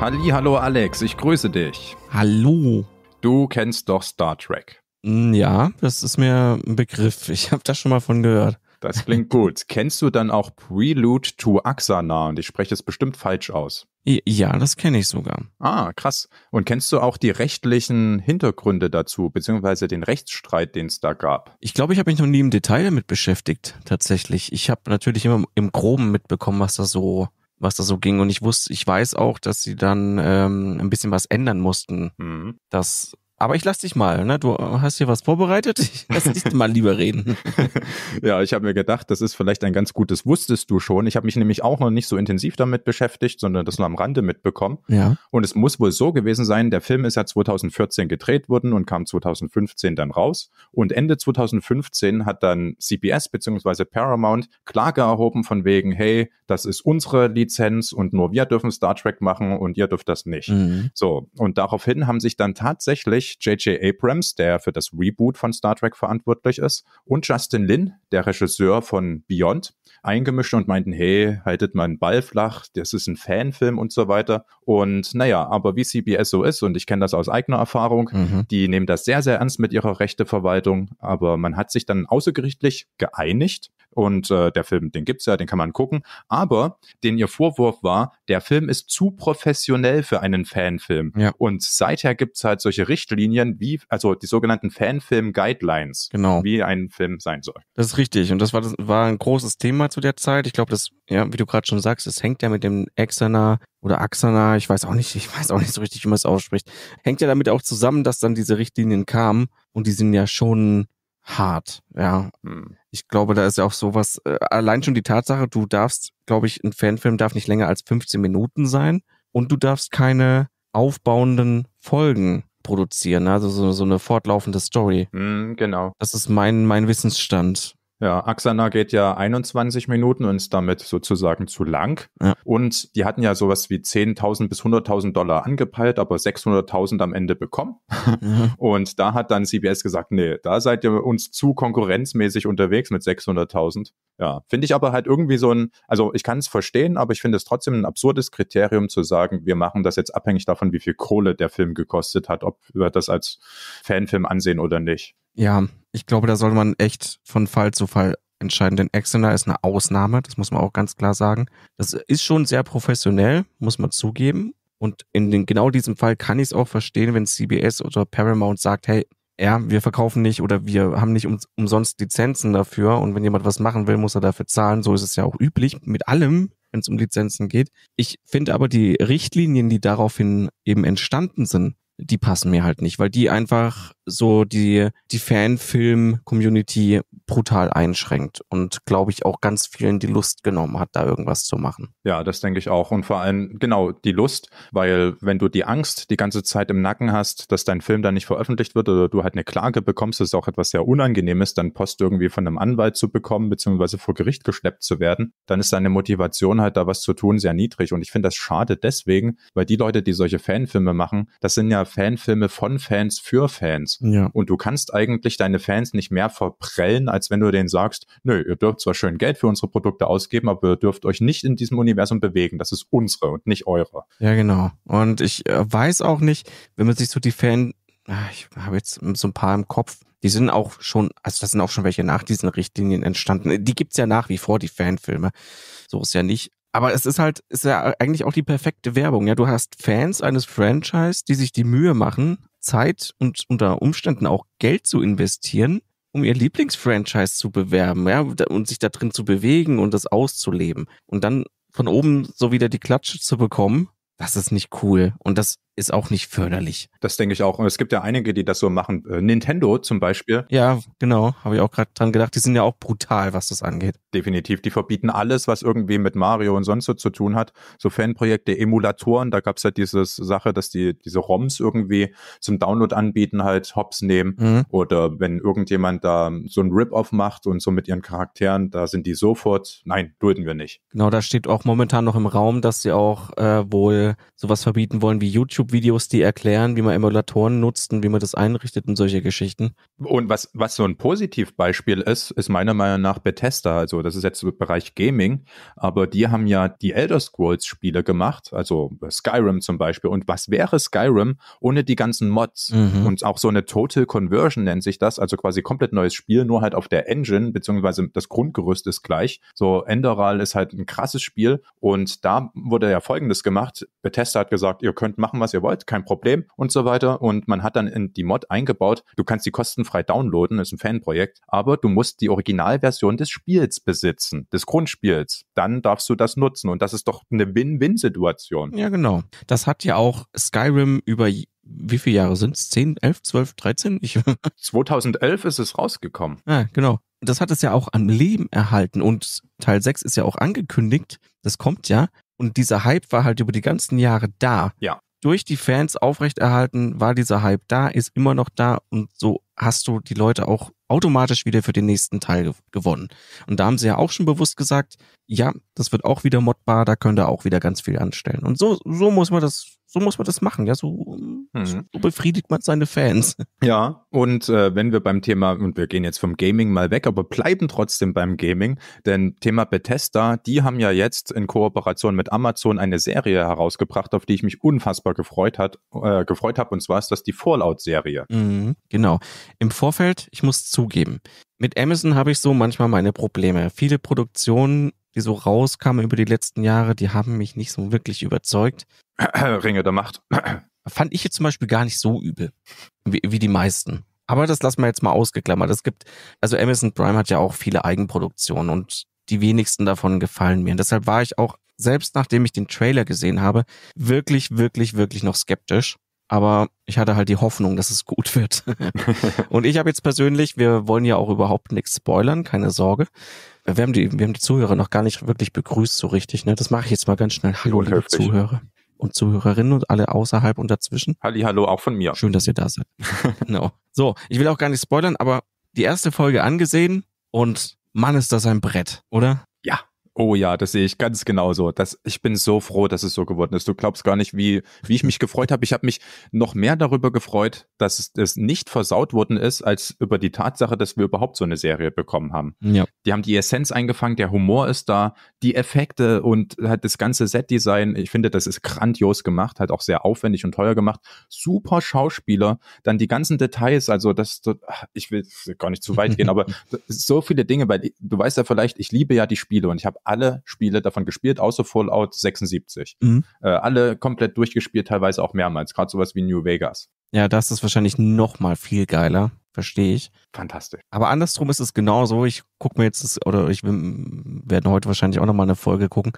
Halli, hallo Alex, ich grüße dich. Hallo. Du kennst doch Star Trek. Mm, ja, das ist mir ein Begriff. Ich habe da schon mal von gehört. Das klingt gut. Kennst du dann auch Prelude to Axana? Und ich spreche es bestimmt falsch aus. Ja, das kenne ich sogar. Ah, krass. Und kennst du auch die rechtlichen Hintergründe dazu, beziehungsweise den Rechtsstreit, den es da gab? Ich glaube, ich habe mich noch nie im Detail damit beschäftigt, tatsächlich. Ich habe natürlich immer im Groben mitbekommen, was da so was da so ging. Und ich wusste, ich weiß auch, dass sie dann ähm, ein bisschen was ändern mussten, mhm. dass aber ich lass dich mal, ne? Du hast hier was vorbereitet. Ich lass dich mal lieber reden. ja, ich habe mir gedacht, das ist vielleicht ein ganz gutes Wusstest du schon. Ich habe mich nämlich auch noch nicht so intensiv damit beschäftigt, sondern das nur am Rande mitbekommen. Ja. Und es muss wohl so gewesen sein, der Film ist ja 2014 gedreht worden und kam 2015 dann raus. Und Ende 2015 hat dann CBS bzw. Paramount Klage erhoben von wegen, hey, das ist unsere Lizenz und nur wir dürfen Star Trek machen und ihr dürft das nicht. Mhm. So. Und daraufhin haben sich dann tatsächlich J.J. Abrams, der für das Reboot von Star Trek verantwortlich ist, und Justin Lin, der Regisseur von Beyond, eingemischt und meinten, hey, haltet mal einen Ball flach, das ist ein Fanfilm und so weiter. Und naja, aber wie CBS so ist, und ich kenne das aus eigener Erfahrung, mhm. die nehmen das sehr, sehr ernst mit ihrer Rechteverwaltung, aber man hat sich dann außergerichtlich geeinigt, und äh, der Film, den gibt's ja, den kann man gucken. Aber den ihr Vorwurf war, der Film ist zu professionell für einen Fanfilm. Ja. Und seither gibt's halt solche Richtlinien wie, also die sogenannten Fanfilm-Guidelines, genau. wie ein Film sein soll. Das ist richtig. Und das war, das war ein großes Thema zu der Zeit. Ich glaube, das, ja, wie du gerade schon sagst, es hängt ja mit dem Exana oder Axana, ich weiß auch nicht, ich weiß auch nicht so richtig, wie man es ausspricht. Hängt ja damit auch zusammen, dass dann diese Richtlinien kamen und die sind ja schon hart, ja. Hm. Ich glaube, da ist ja auch sowas, äh, allein schon die Tatsache, du darfst, glaube ich, ein Fanfilm darf nicht länger als 15 Minuten sein und du darfst keine aufbauenden Folgen produzieren, ne? also so, so eine fortlaufende Story. Hm, genau. Das ist mein, mein Wissensstand. Ja, Axana geht ja 21 Minuten und ist damit sozusagen zu lang. Ja. Und die hatten ja sowas wie 10.000 bis 100.000 Dollar angepeilt, aber 600.000 am Ende bekommen. Ja. Und da hat dann CBS gesagt, nee, da seid ihr uns zu konkurrenzmäßig unterwegs mit 600.000. Ja, finde ich aber halt irgendwie so ein, also ich kann es verstehen, aber ich finde es trotzdem ein absurdes Kriterium zu sagen, wir machen das jetzt abhängig davon, wie viel Kohle der Film gekostet hat, ob wir das als Fanfilm ansehen oder nicht. Ja, ich glaube, da soll man echt von Fall zu Fall entscheiden, denn Exener ist eine Ausnahme, das muss man auch ganz klar sagen. Das ist schon sehr professionell, muss man zugeben. Und in den, genau diesem Fall kann ich es auch verstehen, wenn CBS oder Paramount sagt, hey, ja, wir verkaufen nicht oder wir haben nicht um, umsonst Lizenzen dafür und wenn jemand was machen will, muss er dafür zahlen. So ist es ja auch üblich mit allem, wenn es um Lizenzen geht. Ich finde aber die Richtlinien, die daraufhin eben entstanden sind, die passen mir halt nicht, weil die einfach so die, die Fanfilm-Community brutal einschränkt und glaube ich auch ganz vielen die Lust genommen hat, da irgendwas zu machen. Ja, das denke ich auch. Und vor allem, genau, die Lust, weil wenn du die Angst die ganze Zeit im Nacken hast, dass dein Film dann nicht veröffentlicht wird oder du halt eine Klage bekommst, das ist auch etwas sehr Unangenehmes, dann Post irgendwie von einem Anwalt zu bekommen, beziehungsweise vor Gericht geschleppt zu werden, dann ist deine Motivation halt da was zu tun sehr niedrig. Und ich finde das schade deswegen, weil die Leute, die solche Fanfilme machen, das sind ja Fanfilme von Fans für Fans. Ja. Und du kannst eigentlich deine Fans nicht mehr verprellen, als wenn du denen sagst, nö, ihr dürft zwar schön Geld für unsere Produkte ausgeben, aber ihr dürft euch nicht in diesem Universum bewegen. Das ist unsere und nicht eure. Ja, genau. Und ich äh, weiß auch nicht, wenn man sich so die Fan, ah, ich habe jetzt so ein paar im Kopf, die sind auch schon, also das sind auch schon welche nach diesen Richtlinien entstanden. Die gibt's ja nach wie vor, die Fanfilme. So ist ja nicht. Aber es ist halt, ist ja eigentlich auch die perfekte Werbung. Ja, du hast Fans eines Franchise, die sich die Mühe machen, Zeit und unter Umständen auch Geld zu investieren, um ihr Lieblingsfranchise zu bewerben, ja, und sich da drin zu bewegen und das auszuleben. Und dann von oben so wieder die Klatsche zu bekommen, das ist nicht cool. Und das ist auch nicht förderlich. Das denke ich auch. Und es gibt ja einige, die das so machen. Äh, Nintendo zum Beispiel. Ja, genau. Habe ich auch gerade dran gedacht. Die sind ja auch brutal, was das angeht. Definitiv. Die verbieten alles, was irgendwie mit Mario und sonst so zu tun hat. So Fanprojekte, Emulatoren. Da gab es ja halt diese Sache, dass die diese ROMs irgendwie zum Download anbieten, halt Hops nehmen. Mhm. Oder wenn irgendjemand da so ein Rip-Off macht und so mit ihren Charakteren, da sind die sofort, nein, dulden wir nicht. Genau, da steht auch momentan noch im Raum, dass sie auch äh, wohl sowas verbieten wollen wie YouTube YouTube-Videos, die erklären, wie man Emulatoren nutzt und wie man das einrichtet und solche Geschichten. Und was, was so ein Positivbeispiel ist, ist meiner Meinung nach Bethesda. Also das ist jetzt im Bereich Gaming, aber die haben ja die Elder Scrolls-Spiele gemacht, also Skyrim zum Beispiel. Und was wäre Skyrim ohne die ganzen Mods? Mhm. Und auch so eine Total Conversion nennt sich das, also quasi komplett neues Spiel, nur halt auf der Engine, beziehungsweise das Grundgerüst ist gleich. So Enderal ist halt ein krasses Spiel und da wurde ja Folgendes gemacht. Bethesda hat gesagt, ihr könnt machen, was was ihr wollt, kein Problem und so weiter. Und man hat dann in die Mod eingebaut, du kannst die kostenfrei downloaden, ist ein Fanprojekt, aber du musst die Originalversion des Spiels besitzen, des Grundspiels. Dann darfst du das nutzen und das ist doch eine Win-Win-Situation. Ja, genau. Das hat ja auch Skyrim über wie viele Jahre sind es? 10, 11, 12, 13? Ich 2011 ist es rausgekommen. Ja, ah, genau. Das hat es ja auch am Leben erhalten und Teil 6 ist ja auch angekündigt. Das kommt ja. Und dieser Hype war halt über die ganzen Jahre da. Ja durch die Fans aufrechterhalten, war dieser Hype da, ist immer noch da und so hast du die Leute auch automatisch wieder für den nächsten Teil gewonnen. Und da haben sie ja auch schon bewusst gesagt, ja, das wird auch wieder modbar, da könnt ihr auch wieder ganz viel anstellen. Und so, so muss man das so muss man das machen, ja, so, mhm. so befriedigt man seine Fans. Ja, und äh, wenn wir beim Thema, und wir gehen jetzt vom Gaming mal weg, aber bleiben trotzdem beim Gaming, denn Thema Bethesda, die haben ja jetzt in Kooperation mit Amazon eine Serie herausgebracht, auf die ich mich unfassbar gefreut äh, gefreut habe, und zwar ist das die Fallout-Serie. Mhm, genau. Im Vorfeld, ich muss zugeben, mit Amazon habe ich so manchmal meine Probleme. Viele Produktionen die so rauskamen über die letzten Jahre, die haben mich nicht so wirklich überzeugt. Ringe der Macht. Fand ich jetzt zum Beispiel gar nicht so übel, wie, wie die meisten. Aber das lassen wir jetzt mal ausgeklammert. Es gibt, also Amazon Prime hat ja auch viele Eigenproduktionen und die wenigsten davon gefallen mir. Und deshalb war ich auch, selbst nachdem ich den Trailer gesehen habe, wirklich, wirklich, wirklich noch skeptisch aber ich hatte halt die Hoffnung, dass es gut wird. und ich habe jetzt persönlich, wir wollen ja auch überhaupt nichts spoilern, keine Sorge. Wir haben die, wir haben die Zuhörer noch gar nicht wirklich begrüßt so richtig. Ne? Das mache ich jetzt mal ganz schnell. Hallo, liebe Zuhörer und Zuhörerinnen und alle außerhalb und dazwischen. Halli, hallo, auch von mir. Schön, dass ihr da seid. genau. So, ich will auch gar nicht spoilern, aber die erste Folge angesehen und Mann, ist das ein Brett, oder? Oh ja, das sehe ich ganz genauso. Das, ich bin so froh, dass es so geworden ist. Du glaubst gar nicht, wie, wie ich mich gefreut habe. Ich habe mich noch mehr darüber gefreut, dass es das nicht versaut worden ist, als über die Tatsache, dass wir überhaupt so eine Serie bekommen haben. Ja. Die haben die Essenz eingefangen, der Humor ist da, die Effekte und halt das ganze Setdesign. Ich finde, das ist grandios gemacht, halt auch sehr aufwendig und teuer gemacht. Super Schauspieler, dann die ganzen Details. Also, das, ich will gar nicht zu weit gehen, aber so viele Dinge, weil du weißt ja vielleicht, ich liebe ja die Spiele und ich habe alle Spiele davon gespielt, außer Fallout 76. Mhm. Äh, alle komplett durchgespielt, teilweise auch mehrmals. Gerade sowas wie New Vegas. Ja, das ist wahrscheinlich noch mal viel geiler. Verstehe ich. Fantastisch. Aber andersrum ist es genauso. Ich gucke mir jetzt, das, oder ich werde heute wahrscheinlich auch nochmal eine Folge gucken.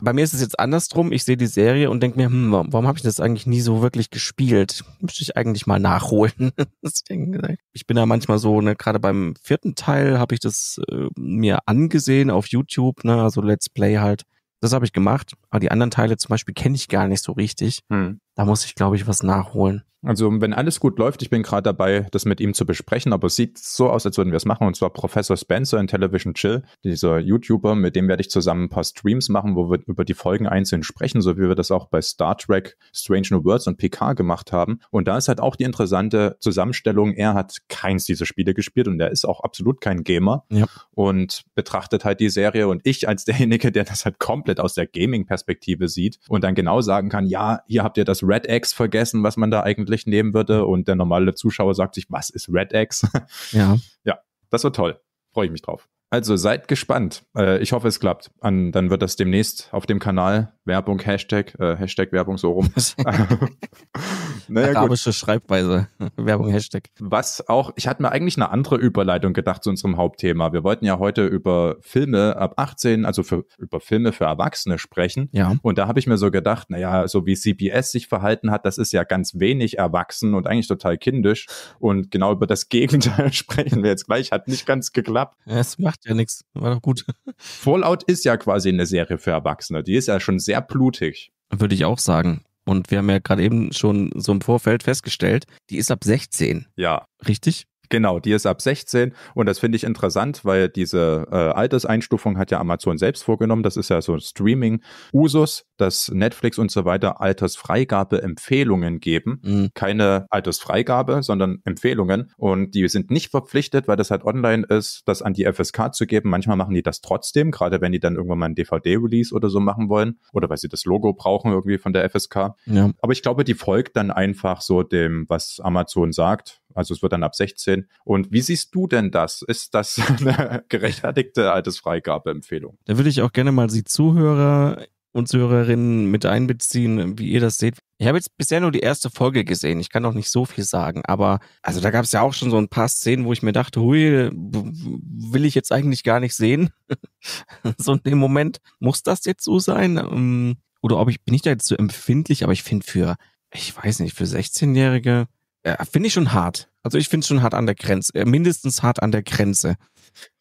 Bei mir ist es jetzt andersrum. Ich sehe die Serie und denke mir, hm, warum habe ich das eigentlich nie so wirklich gespielt? Müsste ich eigentlich mal nachholen. Äh, ich bin da manchmal so, ne, gerade beim vierten Teil habe ich das äh, mir angesehen auf YouTube, ne, also Let's Play halt. Das habe ich gemacht. Aber die anderen Teile zum Beispiel kenne ich gar nicht so richtig. Hm. Da muss ich, glaube ich, was nachholen. Also, wenn alles gut läuft, ich bin gerade dabei, das mit ihm zu besprechen, aber es sieht so aus, als würden wir es machen. Und zwar Professor Spencer in Television Chill, dieser YouTuber, mit dem werde ich zusammen ein paar Streams machen, wo wir über die Folgen einzeln sprechen, so wie wir das auch bei Star Trek, Strange New Worlds und PK gemacht haben. Und da ist halt auch die interessante Zusammenstellung, er hat keins dieser Spiele gespielt und er ist auch absolut kein Gamer ja. und betrachtet halt die Serie und ich als derjenige, der das halt komplett aus der Gaming-Perspektive sieht und dann genau sagen kann, ja, hier habt ihr das Red X vergessen, was man da eigentlich nehmen würde. Und der normale Zuschauer sagt sich, was ist Red X? Ja. Ja, das wird toll. Freue ich mich drauf. Also seid gespannt. Äh, ich hoffe, es klappt. dann wird das demnächst auf dem Kanal Werbung, Hashtag, äh, Hashtag Werbung so rum. naja, Arabische gut. Schreibweise. Werbung, Hashtag. Was auch, ich hatte mir eigentlich eine andere Überleitung gedacht zu unserem Hauptthema. Wir wollten ja heute über Filme ab 18, also für, über Filme für Erwachsene sprechen. Ja. Und da habe ich mir so gedacht, naja, so wie CBS sich verhalten hat, das ist ja ganz wenig erwachsen und eigentlich total kindisch. Und genau über das Gegenteil sprechen wir jetzt gleich. Hat nicht ganz geklappt. Es macht macht ja nichts. War doch gut. Fallout ist ja quasi eine Serie für Erwachsene. Die ist ja schon sehr blutig. Würde ich auch sagen. Und wir haben ja gerade eben schon so im Vorfeld festgestellt, die ist ab 16. Ja. Richtig? Genau, die ist ab 16 und das finde ich interessant, weil diese äh, Alterseinstufung hat ja Amazon selbst vorgenommen. Das ist ja so Streaming-Usus, dass Netflix und so weiter Altersfreigabe-Empfehlungen geben. Mhm. Keine Altersfreigabe, sondern Empfehlungen. Und die sind nicht verpflichtet, weil das halt online ist, das an die FSK zu geben. Manchmal machen die das trotzdem, gerade wenn die dann irgendwann mal ein DVD-Release oder so machen wollen oder weil sie das Logo brauchen irgendwie von der FSK. Ja. Aber ich glaube, die folgt dann einfach so dem, was Amazon sagt also es wird dann ab 16. Und wie siehst du denn das? Ist das eine gerechtfertigte Altersfreigabeempfehlung? Da würde ich auch gerne mal die Zuhörer und Zuhörerinnen mit einbeziehen, wie ihr das seht. Ich habe jetzt bisher nur die erste Folge gesehen. Ich kann noch nicht so viel sagen, aber also da gab es ja auch schon so ein paar Szenen, wo ich mir dachte, hui, will ich jetzt eigentlich gar nicht sehen. so in dem Moment muss das jetzt so sein? Ähm, oder ob ich bin ich da jetzt so empfindlich? Aber ich finde für ich weiß nicht für 16-Jährige ja, äh, finde ich schon hart. Also ich finde es schon hart an der Grenze, äh, mindestens hart an der Grenze.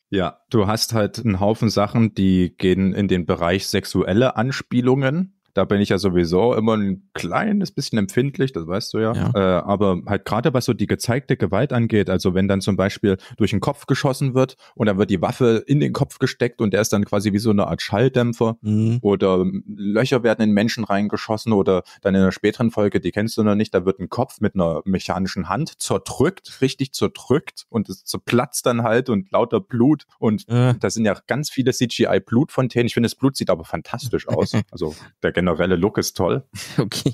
Ja, du hast halt einen Haufen Sachen, die gehen in den Bereich sexuelle Anspielungen. Da bin ich ja sowieso immer ein kleines bisschen empfindlich, das weißt du ja. ja. Äh, aber halt gerade was so die gezeigte Gewalt angeht, also wenn dann zum Beispiel durch den Kopf geschossen wird und dann wird die Waffe in den Kopf gesteckt und der ist dann quasi wie so eine Art Schalldämpfer mhm. oder ähm, Löcher werden in Menschen reingeschossen oder dann in einer späteren Folge, die kennst du noch nicht, da wird ein Kopf mit einer mechanischen Hand zerdrückt, richtig zerdrückt und es zerplatzt dann halt und lauter Blut und äh. da sind ja ganz viele CGI-Blutfontänen. Ich finde, das Blut sieht aber fantastisch aus. Also der generelle Look ist toll. Okay.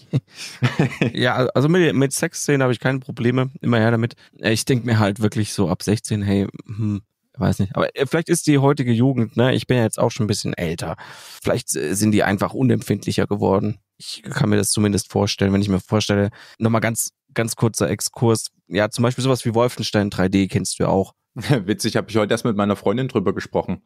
ja, also mit, mit Sexszenen habe ich keine Probleme. Immer her damit. Ich denke mir halt wirklich so ab 16, hey, hm, weiß nicht. Aber äh, vielleicht ist die heutige Jugend, ne? Ich bin ja jetzt auch schon ein bisschen älter. Vielleicht äh, sind die einfach unempfindlicher geworden ich kann mir das zumindest vorstellen, wenn ich mir vorstelle, nochmal ganz, ganz kurzer Exkurs. Ja, zum Beispiel sowas wie Wolfenstein 3D kennst du ja auch. Witzig, habe ich heute erst mit meiner Freundin drüber gesprochen.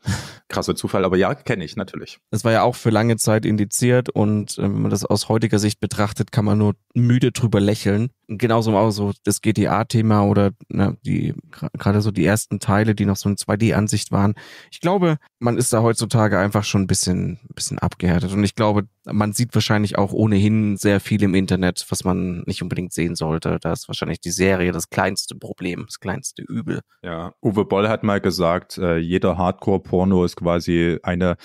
Krasser Zufall, aber ja, kenne ich natürlich. Das war ja auch für lange Zeit indiziert und äh, wenn man das aus heutiger Sicht betrachtet, kann man nur müde drüber lächeln. genauso auch so das GTA-Thema oder na, die gerade so die ersten Teile, die noch so eine 2D-Ansicht waren. Ich glaube, man ist da heutzutage einfach schon ein bisschen, ein bisschen abgehärtet und ich glaube, man sieht wahrscheinlich auch auch ohnehin sehr viel im Internet, was man nicht unbedingt sehen sollte. Da ist wahrscheinlich die Serie das kleinste Problem, das kleinste Übel. Ja, Uwe Boll hat mal gesagt, äh, jeder Hardcore-Porno ist quasi eine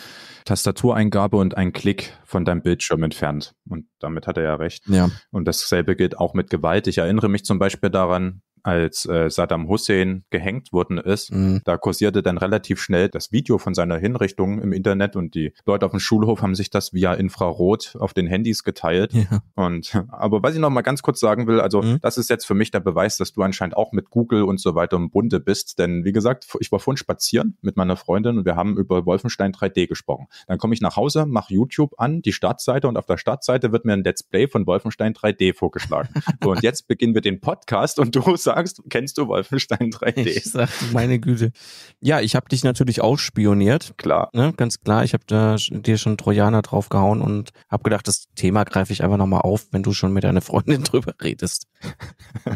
Tastatureingabe und ein Klick von deinem Bildschirm entfernt. Und damit hat er ja recht. Ja. Und dasselbe gilt auch mit Gewalt. Ich erinnere mich zum Beispiel daran, als äh, Saddam Hussein gehängt worden ist, mhm. da kursierte dann relativ schnell das Video von seiner Hinrichtung im Internet und die Leute auf dem Schulhof haben sich das via Infrarot auf den Handys geteilt. Ja. Und aber was ich noch mal ganz kurz sagen will, also mhm. das ist jetzt für mich der Beweis, dass du anscheinend auch mit Google und so weiter im Bunde bist, denn wie gesagt, ich war vorhin spazieren mit meiner Freundin und wir haben über Wolfenstein 3D gesprochen. Dann komme ich nach Hause, mache YouTube an, die Startseite und auf der Startseite wird mir ein Let's Play von Wolfenstein 3D vorgeschlagen. und jetzt beginnen wir den Podcast und du sagst fragst, kennst du Wolfenstein 3D? Ich sag, meine Güte. Ja, ich habe dich natürlich auch spioniert. Klar. Ne? Ganz klar, ich habe da dir schon Trojaner drauf gehauen und habe gedacht, das Thema greife ich einfach nochmal auf, wenn du schon mit deiner Freundin drüber redest.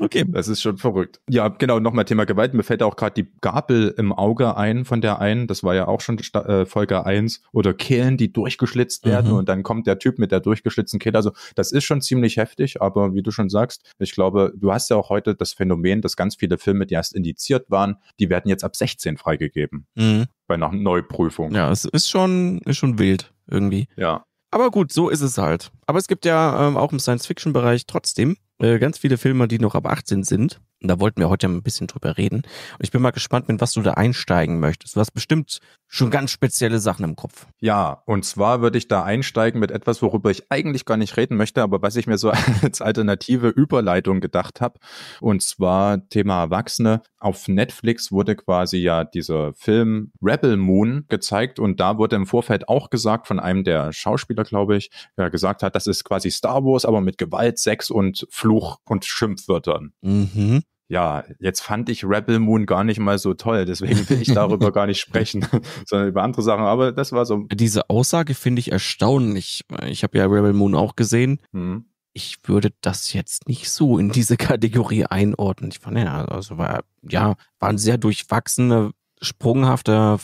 Okay. Das ist schon verrückt. Ja, genau, nochmal Thema Gewalt. Mir fällt auch gerade die Gabel im Auge ein von der einen. Das war ja auch schon äh, Folge 1. Oder Kehlen, die durchgeschlitzt werden. Mhm. Und dann kommt der Typ mit der durchgeschlitzten Kehle. Also das ist schon ziemlich heftig. Aber wie du schon sagst, ich glaube, du hast ja auch heute das Phänomen, dass ganz viele Filme, die erst indiziert waren, die werden jetzt ab 16 freigegeben. Mhm. Bei einer Neuprüfung. Ja, es ist schon, ist schon wild irgendwie. Ja. Aber gut, so ist es halt. Aber es gibt ja ähm, auch im Science-Fiction-Bereich trotzdem äh, ganz viele Filme, die noch ab 18 sind. Und da wollten wir heute ein bisschen drüber reden. Und ich bin mal gespannt, mit was du da einsteigen möchtest. Du hast bestimmt schon ganz spezielle Sachen im Kopf. Ja, und zwar würde ich da einsteigen mit etwas, worüber ich eigentlich gar nicht reden möchte, aber was ich mir so als alternative Überleitung gedacht habe. Und zwar Thema Erwachsene. Auf Netflix wurde quasi ja dieser Film Rebel Moon gezeigt und da wurde im Vorfeld auch gesagt von einem der Schauspieler, glaube ich, der gesagt hat, das ist quasi Star Wars, aber mit Gewalt, Sex und Fluch und Schimpfwörtern. Mhm ja, jetzt fand ich Rebel Moon gar nicht mal so toll, deswegen will ich darüber gar nicht sprechen, sondern über andere Sachen. Aber das war so. Diese Aussage finde ich erstaunlich. Ich habe ja Rebel Moon auch gesehen. Mhm. Ich würde das jetzt nicht so in diese Kategorie einordnen. Ich fand ja, also war ja war ein sehr durchwachsener, sprunghafter,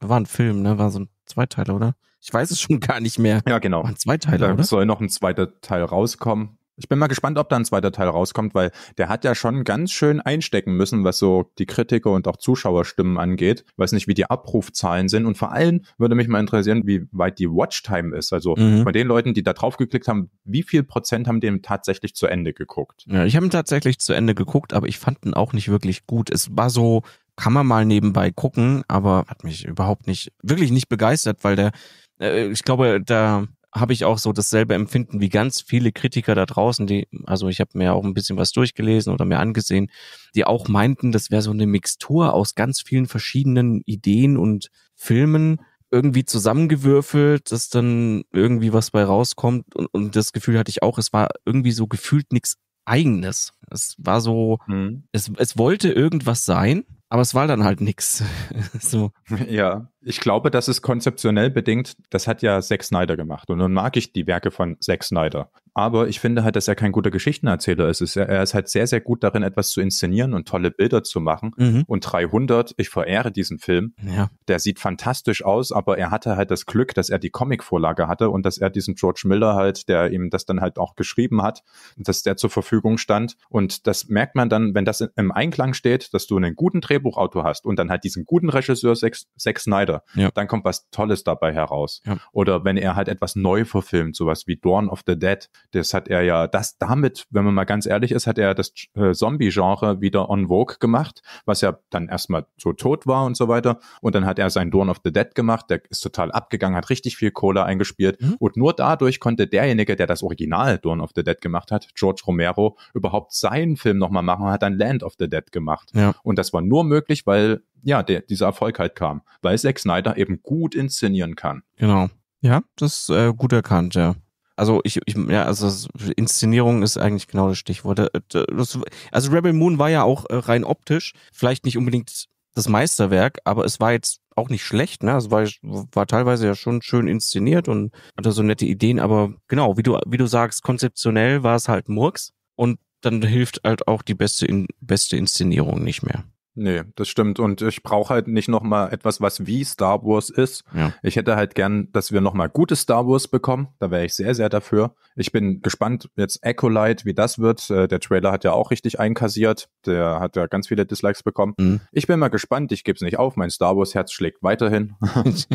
war ein Film, ne, war so ein Zweiteiler, oder? Ich weiß es schon gar nicht mehr. Ja, genau. War ein Zweiteiler, da oder? soll noch ein zweiter Teil rauskommen. Ich bin mal gespannt, ob da ein zweiter Teil rauskommt, weil der hat ja schon ganz schön einstecken müssen, was so die Kritiker und auch Zuschauerstimmen angeht. Ich weiß nicht, wie die Abrufzahlen sind. Und vor allem würde mich mal interessieren, wie weit die Watchtime ist. Also mhm. bei den Leuten, die da drauf geklickt haben, wie viel Prozent haben dem tatsächlich zu Ende geguckt? Ja, ich habe ihn tatsächlich zu Ende geguckt, aber ich fand ihn auch nicht wirklich gut. Es war so, kann man mal nebenbei gucken, aber hat mich überhaupt nicht, wirklich nicht begeistert, weil der, äh, ich glaube, da habe ich auch so dasselbe Empfinden wie ganz viele Kritiker da draußen, die, also ich habe mir auch ein bisschen was durchgelesen oder mir angesehen, die auch meinten, das wäre so eine Mixtur aus ganz vielen verschiedenen Ideen und Filmen irgendwie zusammengewürfelt, dass dann irgendwie was bei rauskommt und, und das Gefühl hatte ich auch, es war irgendwie so gefühlt nichts eigenes. Es war so, mhm. es, es wollte irgendwas sein, aber es war dann halt nix. so. Ja, ich glaube, das ist konzeptionell bedingt. Das hat ja Zack Snyder gemacht. Und nun mag ich die Werke von Zack Snyder. Aber ich finde halt, dass er kein guter Geschichtenerzähler ist. Er ist halt sehr, sehr gut darin, etwas zu inszenieren und tolle Bilder zu machen. Mhm. Und 300, ich verehre diesen Film. Ja. Der sieht fantastisch aus, aber er hatte halt das Glück, dass er die Comicvorlage hatte und dass er diesen George Miller halt, der ihm das dann halt auch geschrieben hat, dass der zur Verfügung stand. Und das merkt man dann, wenn das im Einklang steht, dass du einen guten Drehbuchautor hast und dann halt diesen guten Regisseur Zack, Zack Snyder, ja. dann kommt was Tolles dabei heraus. Ja. Oder wenn er halt etwas neu verfilmt, sowas wie Dawn of the Dead, das hat er ja, das damit, wenn man mal ganz ehrlich ist, hat er das äh, Zombie-Genre wieder on vogue gemacht, was ja dann erstmal so tot war und so weiter. Und dann hat er sein Dawn of the Dead gemacht, der ist total abgegangen, hat richtig viel Cola eingespielt. Mhm. Und nur dadurch konnte derjenige, der das Original Dawn of the Dead gemacht hat, George Romero, überhaupt seinen Film nochmal machen und hat dann Land of the Dead gemacht. Ja. Und das war nur möglich, weil ja, der, dieser Erfolg halt kam, weil Zack Snyder eben gut inszenieren kann. Genau. Ja, das ist äh, gut erkannt, ja also ich, ich ja, also Inszenierung ist eigentlich genau das Stichwort. Äh, das, also Rebel Moon war ja auch äh, rein optisch, vielleicht nicht unbedingt das Meisterwerk, aber es war jetzt auch nicht schlecht, ne? Es war, war teilweise ja schon schön inszeniert und hatte so nette Ideen, aber genau, wie du, wie du sagst, konzeptionell war es halt Murks und dann hilft halt auch die beste, beste Inszenierung nicht mehr. Nee, das stimmt. Und ich brauche halt nicht nochmal etwas, was wie Star Wars ist. Ja. Ich hätte halt gern, dass wir nochmal gute Star Wars bekommen. Da wäre ich sehr, sehr dafür. Ich bin gespannt, jetzt Echo Light, wie das wird. Äh, der Trailer hat ja auch richtig einkassiert. Der hat ja ganz viele Dislikes bekommen. Mhm. Ich bin mal gespannt. Ich gebe es nicht auf. Mein Star Wars-Herz schlägt weiterhin.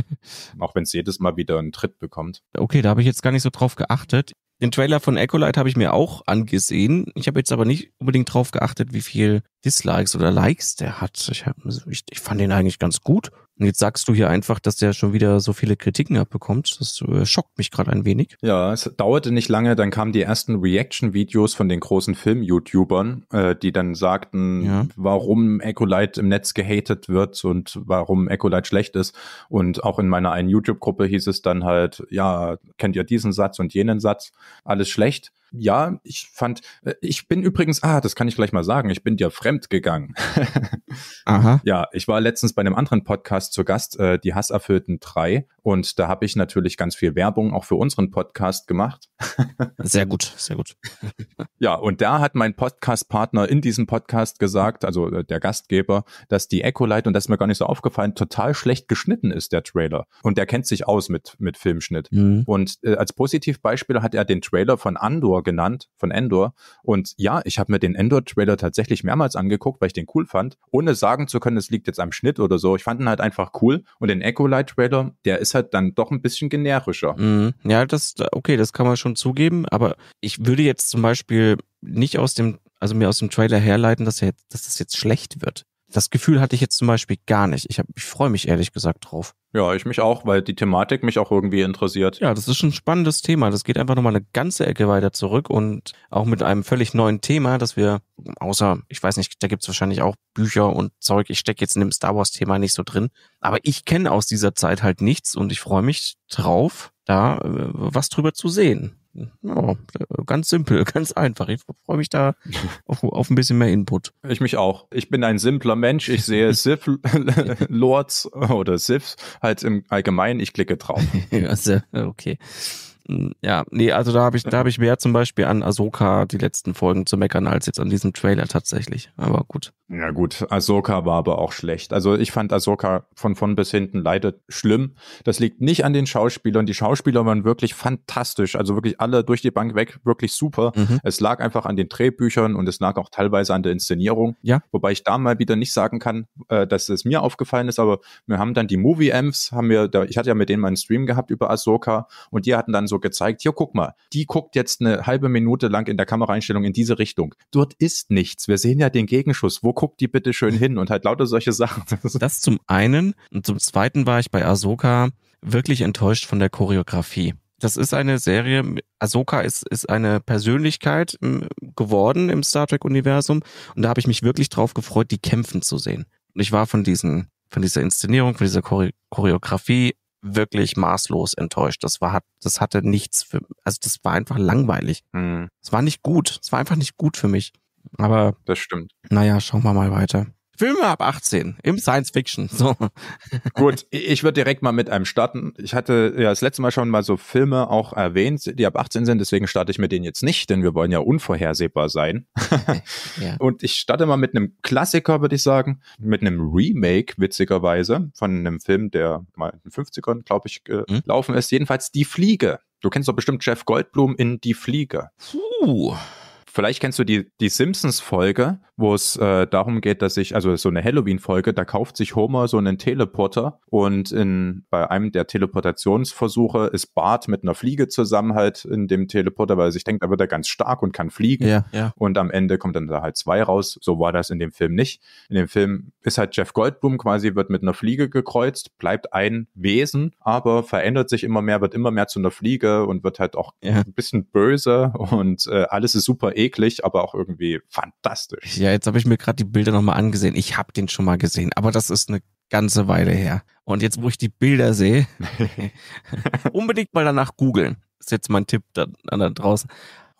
auch wenn es jedes Mal wieder einen Tritt bekommt. Okay, da habe ich jetzt gar nicht so drauf geachtet. Den Trailer von Ecolite habe ich mir auch angesehen. Ich habe jetzt aber nicht unbedingt drauf geachtet, wie viel Dislikes oder Likes der hat. Ich, hab, ich, ich fand den eigentlich ganz gut. Und jetzt sagst du hier einfach, dass der schon wieder so viele Kritiken abbekommt. Das äh, schockt mich gerade ein wenig. Ja, es dauerte nicht lange, dann kamen die ersten Reaction-Videos von den großen Film-YouTubern, äh, die dann sagten, ja. warum Ecolite im Netz gehatet wird und warum Ecolite schlecht ist. Und auch in meiner einen YouTube-Gruppe hieß es dann halt, ja, kennt ihr diesen Satz und jenen Satz? Alles schlecht ja, ich fand, äh, ich bin übrigens, ah, das kann ich gleich mal sagen, ich bin dir fremd gegangen. Aha. Ja, ich war letztens bei einem anderen Podcast zu Gast, äh, die Hasserfüllten drei, und da habe ich natürlich ganz viel Werbung auch für unseren Podcast gemacht. sehr gut, sehr gut. ja, und da hat mein Podcast-Partner in diesem Podcast gesagt, also äh, der Gastgeber, dass die Echolite, und das ist mir gar nicht so aufgefallen, total schlecht geschnitten ist, der Trailer. Und der kennt sich aus mit, mit Filmschnitt. Mhm. Und äh, als Positivbeispiel hat er den Trailer von Andor genannt, von Endor. Und ja, ich habe mir den Endor-Trailer tatsächlich mehrmals angeguckt, weil ich den cool fand, ohne sagen zu können, es liegt jetzt am Schnitt oder so. Ich fand ihn halt einfach cool. Und den Echo Light Trailer, der ist halt dann doch ein bisschen generischer. Mhm. Ja, das, okay, das kann man schon zugeben, aber ich würde jetzt zum Beispiel nicht aus dem, also mir aus dem Trailer herleiten, dass, er, dass das jetzt schlecht wird. Das Gefühl hatte ich jetzt zum Beispiel gar nicht. Ich, ich freue mich ehrlich gesagt drauf. Ja, ich mich auch, weil die Thematik mich auch irgendwie interessiert. Ja, das ist ein spannendes Thema. Das geht einfach nochmal eine ganze Ecke weiter zurück und auch mit einem völlig neuen Thema, dass wir, außer, ich weiß nicht, da gibt es wahrscheinlich auch Bücher und Zeug. Ich stecke jetzt in dem Star Wars-Thema nicht so drin. Aber ich kenne aus dieser Zeit halt nichts und ich freue mich drauf, da äh, was drüber zu sehen ja, ganz simpel, ganz einfach. Ich freue mich da auf, auf, ein bisschen mehr Input. Ich mich auch. Ich bin ein simpler Mensch. Ich sehe Sith Lords oder Siths halt im Allgemeinen. Ich klicke drauf. also, okay. Ja, nee, also da habe ich, da habe ich mehr zum Beispiel an Ahsoka die letzten Folgen zu meckern als jetzt an diesem Trailer tatsächlich. Aber gut. Ja gut, Ahsoka war aber auch schlecht. Also ich fand Ahsoka von vorn bis hinten leider schlimm. Das liegt nicht an den Schauspielern. Die Schauspieler waren wirklich fantastisch. Also wirklich alle durch die Bank weg, wirklich super. Mhm. Es lag einfach an den Drehbüchern und es lag auch teilweise an der Inszenierung. Ja. Wobei ich da mal wieder nicht sagen kann, äh, dass es mir aufgefallen ist, aber wir haben dann die Movie-Amps, haben wir, da, ich hatte ja mit denen mal einen Stream gehabt über Ahsoka und die hatten dann so gezeigt, hier guck mal, die guckt jetzt eine halbe Minute lang in der Kameraeinstellung in diese Richtung. Dort ist nichts. Wir sehen ja den Gegenschuss. Wo kommt guck die bitte schön hin und halt lauter solche Sachen. Das zum einen und zum zweiten war ich bei Ahsoka wirklich enttäuscht von der Choreografie. Das ist eine Serie, Ahsoka ist, ist eine Persönlichkeit ähm, geworden im Star Trek-Universum und da habe ich mich wirklich drauf gefreut, die kämpfen zu sehen. Und ich war von diesen, von dieser Inszenierung, von dieser Chore Choreografie wirklich maßlos enttäuscht. Das war, das hatte nichts für, also das war einfach langweilig. Hm. Es mhm. war nicht gut. Es war einfach nicht gut für mich. Aber. Das stimmt. Naja, schauen wir mal weiter. Filme ab 18 im Science Fiction. So. Gut, ich würde direkt mal mit einem starten. Ich hatte ja das letzte Mal schon mal so Filme auch erwähnt, die ab 18 sind, deswegen starte ich mit denen jetzt nicht, denn wir wollen ja unvorhersehbar sein. Ja. Und ich starte mal mit einem Klassiker, würde ich sagen, mit einem Remake, witzigerweise, von einem Film, der mal in den 50ern, glaube ich, gelaufen hm? mhm. ist. Jedenfalls Die Fliege. Du kennst doch bestimmt Jeff Goldblum in Die Fliege. Puh. Vielleicht kennst du die, die Simpsons-Folge, wo es äh, darum geht, dass sich, also so eine Halloween-Folge, da kauft sich Homer so einen Teleporter und in, bei einem der Teleportationsversuche ist Bart mit einer Fliege zusammen halt in dem Teleporter, weil er sich denkt, da wird er ganz stark und kann fliegen. Ja, ja. Und am Ende kommt dann da halt zwei raus. So war das in dem Film nicht. In dem Film ist halt Jeff Goldblum quasi, wird mit einer Fliege gekreuzt, bleibt ein Wesen, aber verändert sich immer mehr, wird immer mehr zu einer Fliege und wird halt auch ja. ein bisschen böse und äh, alles ist super eklig eklig, aber auch irgendwie fantastisch. Ja, jetzt habe ich mir gerade die Bilder nochmal angesehen. Ich habe den schon mal gesehen, aber das ist eine ganze Weile her. Und jetzt, wo ich die Bilder sehe, unbedingt mal danach googeln. Ist jetzt mein Tipp da, da draußen.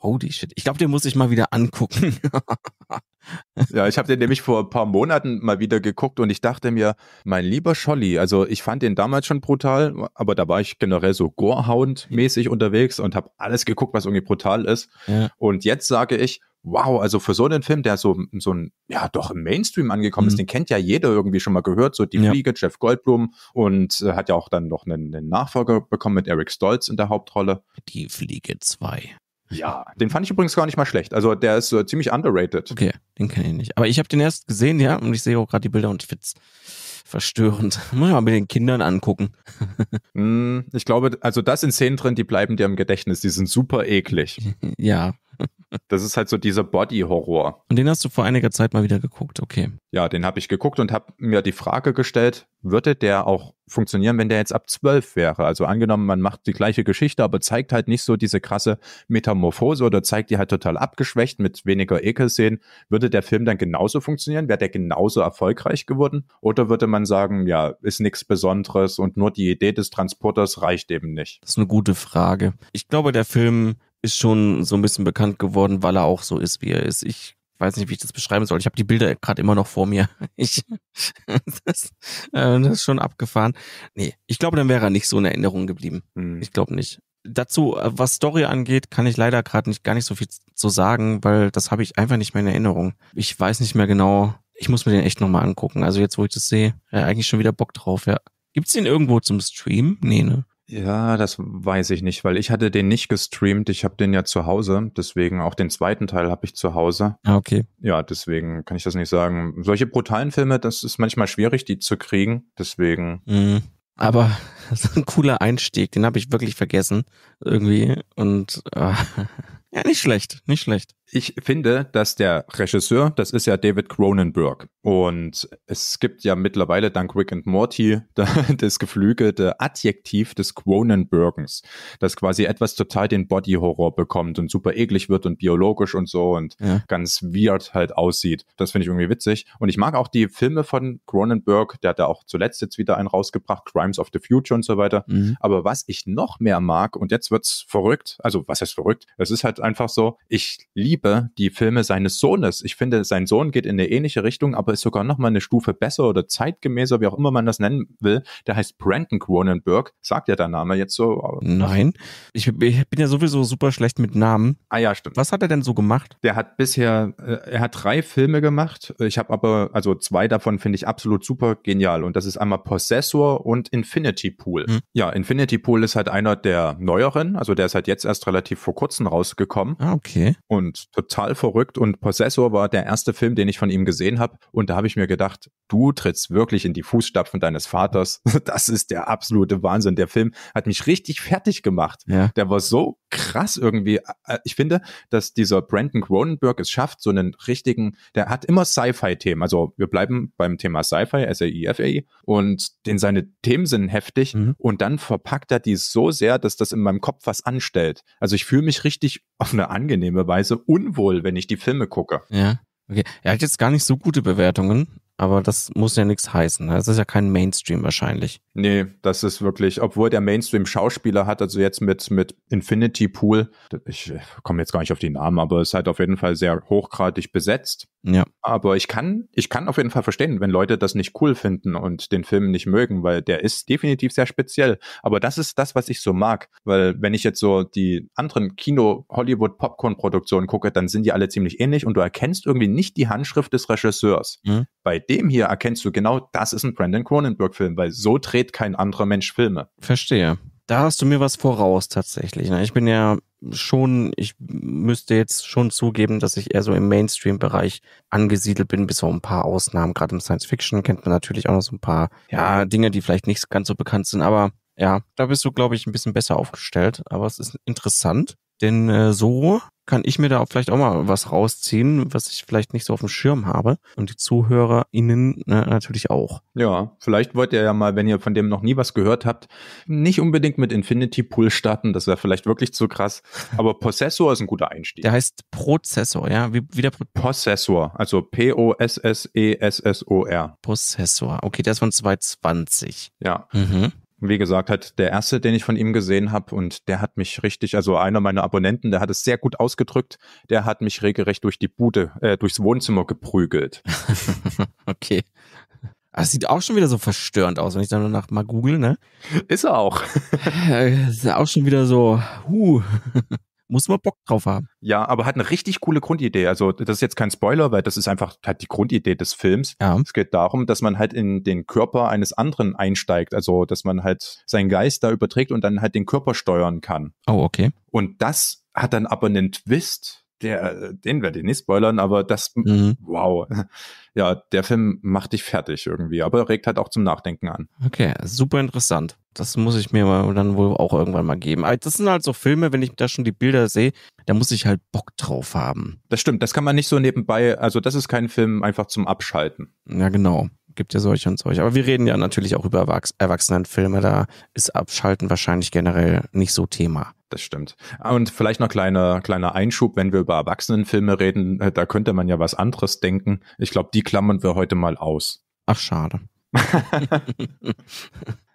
Holy shit. Ich glaube, den muss ich mal wieder angucken. ja, ich habe den nämlich vor ein paar Monaten mal wieder geguckt und ich dachte mir, mein lieber Scholli, also ich fand den damals schon brutal, aber da war ich generell so Gorehound-mäßig unterwegs und habe alles geguckt, was irgendwie brutal ist. Ja. Und jetzt sage ich, wow, also für so einen Film, der so, so ein, ja, doch im Mainstream angekommen mhm. ist, den kennt ja jeder irgendwie schon mal gehört, so die ja. Fliege, Jeff Goldblum und äh, hat ja auch dann noch einen, einen, Nachfolger bekommen mit Eric Stolz in der Hauptrolle. Die Fliege 2. Ja, den fand ich übrigens gar nicht mal schlecht. Also der ist äh, ziemlich underrated. Okay, den kenne ich nicht. Aber ich habe den erst gesehen, ja, und ich sehe auch gerade die Bilder und ich finde verstörend. Muss ich mal mit den Kindern angucken. Hm, ich glaube, also das sind Szenen drin, die bleiben dir im Gedächtnis. Die sind super eklig. Ja, das ist halt so dieser Body-Horror. Und den hast du vor einiger Zeit mal wieder geguckt, okay. Ja, den habe ich geguckt und habe mir die Frage gestellt, würde der auch funktionieren, wenn der jetzt ab 12 wäre? Also angenommen, man macht die gleiche Geschichte, aber zeigt halt nicht so diese krasse Metamorphose oder zeigt die halt total abgeschwächt mit weniger Ekelszenen. Würde der Film dann genauso funktionieren? Wäre der genauso erfolgreich geworden? Oder würde man sagen, ja, ist nichts Besonderes und nur die Idee des Transporters reicht eben nicht? Das ist eine gute Frage. Ich glaube, der Film ist schon so ein bisschen bekannt geworden, weil er auch so ist, wie er ist. Ich weiß nicht, wie ich das beschreiben soll. Ich habe die Bilder gerade immer noch vor mir. Ich, das, äh, das ist schon abgefahren. Nee, ich glaube, dann wäre er nicht so in Erinnerung geblieben. Hm. Ich glaube nicht. Dazu, äh, was Story angeht, kann ich leider gerade nicht gar nicht so viel zu sagen, weil das habe ich einfach nicht mehr in Erinnerung. Ich weiß nicht mehr genau. Ich muss mir den echt nochmal angucken. Also jetzt, wo ich das sehe, ja, äh, eigentlich schon wieder Bock drauf, ja. Gibt's den irgendwo zum Stream? Nee, ne? Ja, das weiß ich nicht, weil ich hatte den nicht gestreamt. Ich habe den ja zu Hause, deswegen auch den zweiten Teil habe ich zu Hause. Ah, okay. Ja, deswegen kann ich das nicht sagen. Solche brutalen Filme, das ist manchmal schwierig, die zu kriegen. Deswegen. Mhm. Aber so ein cooler Einstieg, den habe ich wirklich vergessen irgendwie und äh, ja, nicht schlecht, nicht schlecht ich finde, dass der Regisseur, das ist ja David Cronenberg. Und es gibt ja mittlerweile dank Rick and Morty das geflügelte Adjektiv des Cronenbergens, das quasi etwas total den Body-Horror bekommt und super eklig wird und biologisch und so und ja. ganz weird halt aussieht. Das finde ich irgendwie witzig. Und ich mag auch die Filme von Cronenberg, der hat da auch zuletzt jetzt wieder einen rausgebracht, Crimes of the Future und so weiter. Mhm. Aber was ich noch mehr mag, und jetzt wird's verrückt, also was heißt verrückt? Es ist halt einfach so, ich liebe liebe die Filme seines Sohnes. Ich finde, sein Sohn geht in eine ähnliche Richtung, aber ist sogar nochmal eine Stufe besser oder zeitgemäßer, wie auch immer man das nennen will. Der heißt Brandon Cronenberg. Sagt ja der Name jetzt so? Nein. Ich, ich, bin ja sowieso super schlecht mit Namen. Ah ja, stimmt. Was hat er denn so gemacht? Der hat bisher, äh, er hat drei Filme gemacht. Ich habe aber, also zwei davon finde ich absolut super genial. Und das ist einmal Possessor und Infinity Pool. Hm. Ja, Infinity Pool ist halt einer der neueren. Also der ist halt jetzt erst relativ vor kurzem rausgekommen. Ah, okay. Und total verrückt und Possessor war der erste Film, den ich von ihm gesehen habe und da habe ich mir gedacht, du trittst wirklich in die Fußstapfen deines Vaters. Das ist der absolute Wahnsinn. Der Film hat mich richtig fertig gemacht. Ja. Der war so krass irgendwie. Äh, ich finde, dass dieser Brandon Cronenberg es schafft, so einen richtigen, der hat immer Sci-Fi-Themen. Also wir bleiben beim Thema Sci-Fi, S-A-I-F-A i und denn seine Themen sind heftig mhm. und dann verpackt er die so sehr, dass das in meinem Kopf was anstellt. Also ich fühle mich richtig auf eine angenehme Weise unwohl, wenn ich die Filme gucke. Ja. Okay. Er hat jetzt gar nicht so gute Bewertungen. Aber das muss ja nichts heißen. Ne? Das ist ja kein Mainstream wahrscheinlich. Nee, das ist wirklich, obwohl der Mainstream Schauspieler hat, also jetzt mit, mit Infinity Pool, ich komme jetzt gar nicht auf die Namen, aber es ist halt auf jeden Fall sehr hochgradig besetzt. Ja. Aber ich kann, ich kann auf jeden Fall verstehen, wenn Leute das nicht cool finden und den Film nicht mögen, weil der ist definitiv sehr speziell. Aber das ist das, was ich so mag. Weil wenn ich jetzt so die anderen Kino-Hollywood-Popcorn-Produktionen gucke, dann sind die alle ziemlich ähnlich und du erkennst irgendwie nicht die Handschrift des Regisseurs. Mhm. Bei dem hier erkennst du genau, das ist ein Brandon Cronenberg-Film, weil so dreht kein anderer Mensch Filme. Verstehe. Da hast du mir was voraus tatsächlich. Ne? Ich bin ja schon, ich müsste jetzt schon zugeben, dass ich eher so im Mainstream-Bereich angesiedelt bin, bis auf ein paar Ausnahmen. Gerade im Science-Fiction kennt man natürlich auch noch so ein paar ja, Dinge, die vielleicht nicht ganz so bekannt sind, aber ja, da bist du, glaube ich, ein bisschen besser aufgestellt, aber es ist interessant. Denn äh, so kann ich mir da vielleicht auch mal was rausziehen, was ich vielleicht nicht so auf dem Schirm habe. Und die ZuhörerInnen ne, natürlich auch. Ja, vielleicht wollt ihr ja mal, wenn ihr von dem noch nie was gehört habt, nicht unbedingt mit Infinity Pool starten. Das wäre vielleicht wirklich zu krass. Aber Possessor ist ein guter Einstieg. Der heißt Prozessor, ja? Wie, wie der Pro Possessor, also P-O-S-S-E-S-S-O-R. Possessor. Okay, der ist von 220. Ja. Mhm wie gesagt, halt der erste, den ich von ihm gesehen habe und der hat mich richtig, also einer meiner Abonnenten, der hat es sehr gut ausgedrückt, der hat mich regelrecht durch die Bude, äh, durchs Wohnzimmer geprügelt. okay. Ah, das sieht auch schon wieder so verstörend aus, wenn ich dann danach mal google, ne? Ist er auch. Äh, ist auch schon wieder so, huh muss man Bock drauf haben. Ja, aber hat eine richtig coole Grundidee. Also das ist jetzt kein Spoiler, weil das ist einfach halt die Grundidee des Films. Ja. Es geht darum, dass man halt in den Körper eines anderen einsteigt. Also dass man halt seinen Geist da überträgt und dann halt den Körper steuern kann. Oh, okay. Und das hat dann aber einen Twist der, den werde ich nicht spoilern, aber das, mhm. wow. Ja, der Film macht dich fertig irgendwie, aber regt halt auch zum Nachdenken an. Okay, super interessant. Das muss ich mir dann wohl auch irgendwann mal geben. Aber das sind halt so Filme, wenn ich da schon die Bilder sehe, da muss ich halt Bock drauf haben. Das stimmt, das kann man nicht so nebenbei, also das ist kein Film einfach zum Abschalten. Ja, genau gibt ja solche und solche. Aber wir reden ja natürlich auch über Erwachsenenfilme. Da ist Abschalten wahrscheinlich generell nicht so Thema. Das stimmt. Und vielleicht noch kleiner kleiner Einschub, wenn wir über Erwachsenenfilme reden, äh, da könnte man ja was anderes denken. Ich glaube, die klammern wir heute mal aus. Ach, schade.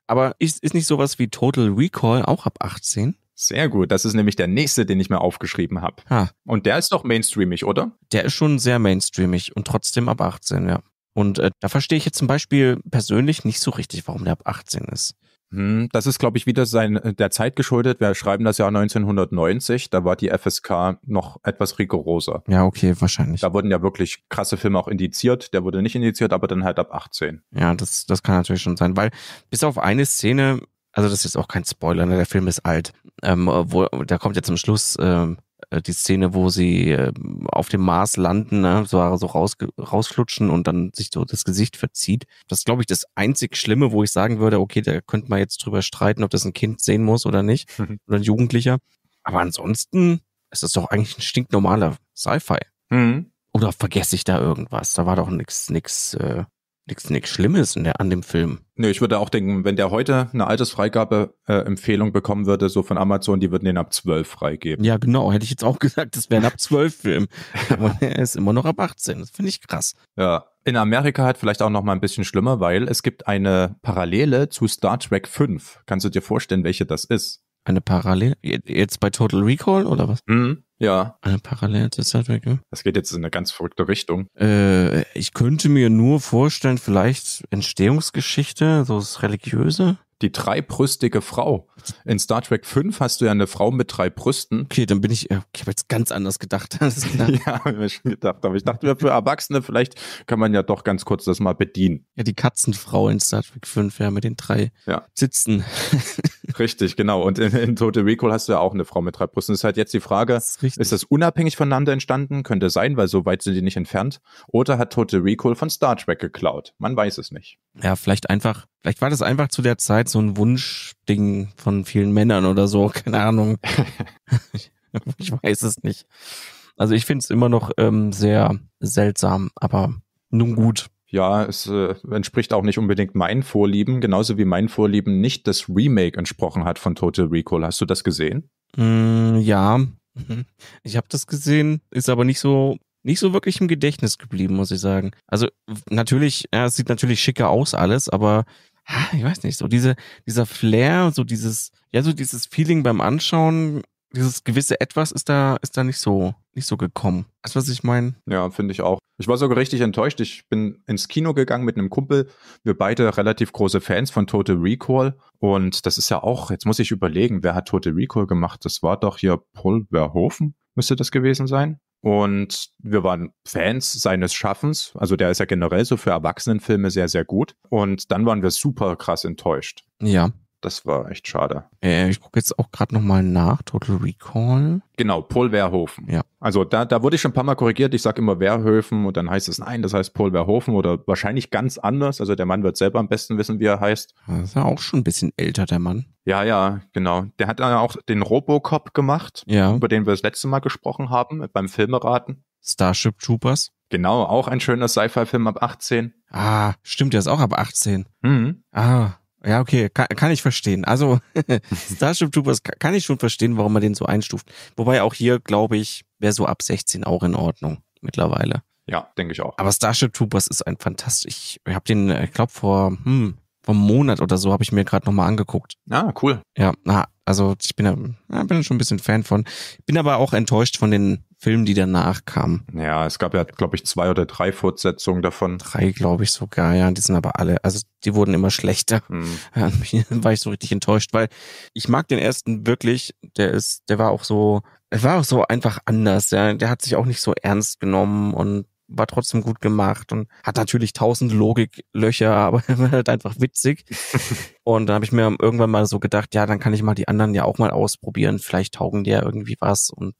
Aber ist, ist nicht sowas wie Total Recall auch ab 18? Sehr gut. Das ist nämlich der nächste, den ich mir aufgeschrieben habe. Ha. Und der ist doch mainstreamig, oder? Der ist schon sehr mainstreamig und trotzdem ab 18, ja. Und äh, da verstehe ich jetzt zum Beispiel persönlich nicht so richtig, warum der ab 18 ist. Hm, das ist, glaube ich, wieder sein, äh, der Zeit geschuldet. Wir schreiben das Jahr 1990. Da war die FSK noch etwas rigoroser. Ja, okay, wahrscheinlich. Da wurden ja wirklich krasse Filme auch indiziert. Der wurde nicht indiziert, aber dann halt ab 18. Ja, das, das kann natürlich schon sein, weil bis auf eine Szene, also das ist jetzt auch kein Spoiler, ne? der Film ist alt, ähm, wo, da kommt jetzt zum Schluss, ähm, äh, die Szene, wo sie ähm, auf dem Mars landen, ne, so, so raus, rausflutschen und dann sich so das Gesicht verzieht. Das ist, glaube ich, das einzig Schlimme, wo ich sagen würde, okay, da könnte man jetzt drüber streiten, ob das ein Kind sehen muss oder nicht. Mhm. oder ein Jugendlicher. Aber ansonsten ist das doch eigentlich ein stinknormaler Sci-Fi. Mhm. Oder vergesse ich da irgendwas? Da war doch nix, nix äh, nichts nichts Schlimmes in der, an dem Film. Nö, ich würde auch denken, wenn der heute eine Altersfreigabe-Empfehlung äh, bekommen würde, so von Amazon, die würden den ab 12 freigeben. Ja, genau. Hätte ich jetzt auch gesagt, das wäre ein ab 12-Film. Aber er ist immer noch ab 18. Das finde ich krass. Ja. In Amerika halt vielleicht auch noch mal ein bisschen schlimmer, weil es gibt eine Parallele zu Star Trek 5. Kannst du dir vorstellen, welche das ist? Eine Parallele? Jetzt bei Total Recall oder was? Mhm. Ja. Eine äh, parallel zur Zeitwerk, ne? Das geht jetzt in eine ganz verrückte Richtung. Äh, ich könnte mir nur vorstellen, vielleicht Entstehungsgeschichte, so das Religiöse die dreibrüstige Frau. In Star Trek 5 hast du ja eine Frau mit drei Brüsten. Okay, dann bin ich, äh, ich habe jetzt ganz anders gedacht. ja, habe ich mir schon gedacht. Aber ich dachte, für Erwachsene vielleicht kann man ja doch ganz kurz das mal bedienen. Ja, die Katzenfrau in Star Trek 5, ja, mit den drei ja. Sitzen. Richtig, genau. Und in, in Total Recall hast du ja auch eine Frau mit drei Brüsten. Das ist halt jetzt die Frage, das ist, ist, das unabhängig voneinander entstanden? Könnte sein, weil so weit sind die nicht entfernt. Oder hat Total Recall von Star Trek geklaut? Man weiß es nicht. Ja, vielleicht einfach, vielleicht war das einfach zu der Zeit, jetzt so ein Wunschding von vielen Männern oder so, keine Ahnung. ich weiß es nicht. Also ich finde es immer noch ähm, sehr seltsam, aber nun gut. Ja, es äh, entspricht auch nicht unbedingt meinen Vorlieben, genauso wie meinen Vorlieben nicht das Remake entsprochen hat von Total Recall. Hast du das gesehen? Mm, ja, mhm. ich habe das gesehen, ist aber nicht so nicht so wirklich im Gedächtnis geblieben, muss ich sagen. Also natürlich, ja, es sieht natürlich schicker aus alles, aber ich weiß nicht, so diese, dieser Flair, so dieses, ja, so dieses Feeling beim Anschauen, dieses gewisse Etwas ist da, ist da nicht so, nicht so gekommen. Weißt du, was ich meine? Ja, finde ich auch. Ich war sogar richtig enttäuscht. Ich bin ins Kino gegangen mit einem Kumpel. Wir beide relativ große Fans von Total Recall. Und das ist ja auch, jetzt muss ich überlegen, wer hat Total Recall gemacht? Das war doch hier Paul Verhoeven, müsste das gewesen sein. Und wir waren Fans seines Schaffens. Also der ist ja generell so für Erwachsenenfilme sehr, sehr gut. Und dann waren wir super krass enttäuscht. Ja. Das war echt schade. Äh, ich gucke jetzt auch gerade nochmal nach. Total Recall. Genau, Paul Verhoeven. Ja. Also da, da wurde ich schon ein paar Mal korrigiert. Ich sage immer Verhoeven und dann heißt es nein, das heißt Paul Verhoeven oder wahrscheinlich ganz anders. Also der Mann wird selber am besten wissen, wie er heißt. Das ist ja auch schon ein bisschen älter, der Mann. Ja, ja, genau. Der hat dann auch den Robocop gemacht, ja. über den wir das letzte Mal gesprochen haben, beim Filmeraten. Starship Troopers. Genau, auch ein schöner Sci-Fi-Film ab 18. Ah, stimmt, der ist auch ab 18. Mhm. Ah, ja, okay, kann, kann ich verstehen. Also Starship Troopers kann ich schon verstehen, warum man den so einstuft. Wobei auch hier, glaube ich, wäre so ab 16 auch in Ordnung mittlerweile. Ja, denke ich auch. Aber Starship Troopers ist ein fantastisch. Ich habe den, äh, ich glaube, vor, hm, vor einem Monat oder so habe ich mir gerade nochmal angeguckt. Ah, cool. Ja, na, also ich bin, ja, bin schon ein bisschen Fan von. Bin aber auch enttäuscht von den Filmen, die danach kamen. Ja, es gab ja, glaube ich, zwei oder drei Fortsetzungen davon. Drei, glaube ich sogar, ja. Die sind aber alle, also die wurden immer schlechter. Mhm. Ja, war ich so richtig enttäuscht, weil ich mag den ersten wirklich. Der ist, der war auch so, er war auch so einfach anders. Ja. Der hat sich auch nicht so ernst genommen und war trotzdem gut gemacht und hat natürlich tausend Logiklöcher, aber er war halt einfach witzig. und dann habe ich mir irgendwann mal so gedacht, ja, dann kann ich mal die anderen ja auch mal ausprobieren. Vielleicht taugen die ja irgendwie was. Und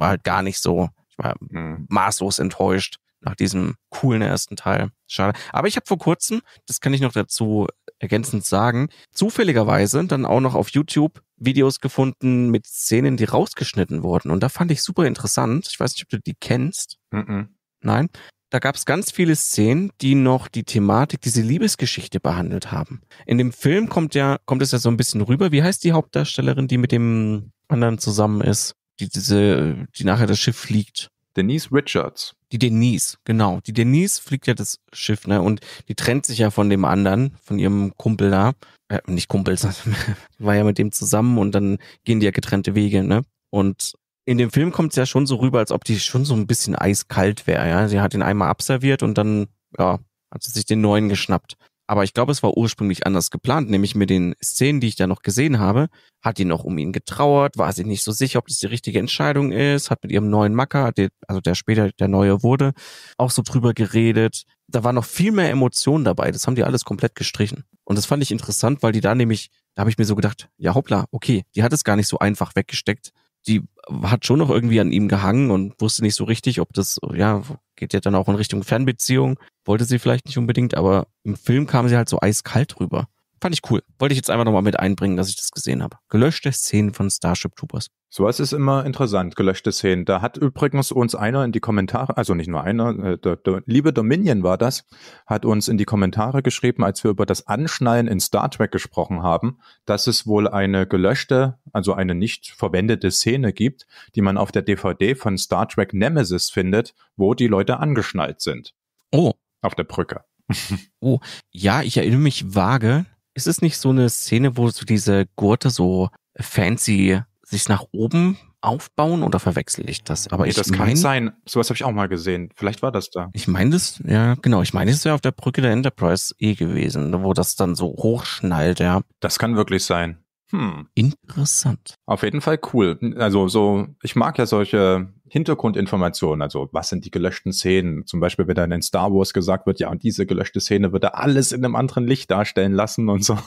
war halt gar nicht so. Ich war mhm. maßlos enttäuscht nach diesem coolen ersten Teil. Schade. Aber ich habe vor kurzem, das kann ich noch dazu ergänzend sagen, zufälligerweise dann auch noch auf YouTube Videos gefunden mit Szenen, die rausgeschnitten wurden. Und da fand ich super interessant. Ich weiß nicht, ob du die kennst. Mhm. Nein. Da gab es ganz viele Szenen, die noch die Thematik, diese Liebesgeschichte behandelt haben. In dem Film kommt ja, kommt es ja so ein bisschen rüber. Wie heißt die Hauptdarstellerin, die mit dem anderen zusammen ist? die, diese, die nachher das Schiff fliegt. Denise Richards. Die Denise, genau. Die Denise fliegt ja das Schiff, ne? Und die trennt sich ja von dem anderen, von ihrem Kumpel da. Äh, nicht Kumpel, war ja mit dem zusammen und dann gehen die ja getrennte Wege, ne? Und in dem Film kommt es ja schon so rüber, als ob die schon so ein bisschen eiskalt wäre, ja. Sie hat ihn einmal abserviert und dann, ja, hat sie sich den neuen geschnappt. Aber ich glaube, es war ursprünglich anders geplant, nämlich mit den Szenen, die ich da noch gesehen habe, hat die noch um ihn getrauert, war sie nicht so sicher, ob das die richtige Entscheidung ist, hat mit ihrem neuen Macker, also der später der neue wurde, auch so drüber geredet. Da war noch viel mehr Emotion dabei. Das haben die alles komplett gestrichen. Und das fand ich interessant, weil die da nämlich, da habe ich mir so gedacht, ja hoppla, okay, die hat es gar nicht so einfach weggesteckt, die hat schon noch irgendwie an ihm gehangen und wusste nicht so richtig, ob das, ja, geht ja dann auch in Richtung Fernbeziehung, wollte sie vielleicht nicht unbedingt, aber im Film kam sie halt so eiskalt rüber. Fand ich cool. Wollte ich jetzt einfach nochmal mit einbringen, dass ich das gesehen habe. Gelöschte Szenen von Starship Troopers. So, es ist immer interessant, gelöschte Szenen. Da hat übrigens uns einer in die Kommentare, also nicht nur einer, der, äh, der liebe Dominion war das, hat uns in die Kommentare geschrieben, als wir über das Anschnallen in Star Trek gesprochen haben, dass es wohl eine gelöschte, also eine nicht verwendete Szene gibt, die man auf der DVD von Star Trek Nemesis findet, wo die Leute angeschnallt sind. Oh. Auf der Brücke. oh, ja, ich erinnere mich vage, ist es nicht so eine Szene, wo so diese Gurte so fancy sich nach oben aufbauen oder verwechsel ich das? Aber nee, ich das kann mein, sein. Sowas habe ich auch mal gesehen. Vielleicht war das da. Ich meine das, ja, genau. Ich meine, es wäre auf der Brücke der Enterprise eh gewesen, ne, wo das dann so hochschnallt, ja. Das kann wirklich sein. Hm. Interessant. Auf jeden Fall cool. Also so, ich mag ja solche Hintergrundinformationen, also was sind die gelöschten Szenen? Zum Beispiel, wenn dann in Star Wars gesagt wird, ja, und diese gelöschte Szene würde alles in einem anderen Licht darstellen lassen und so.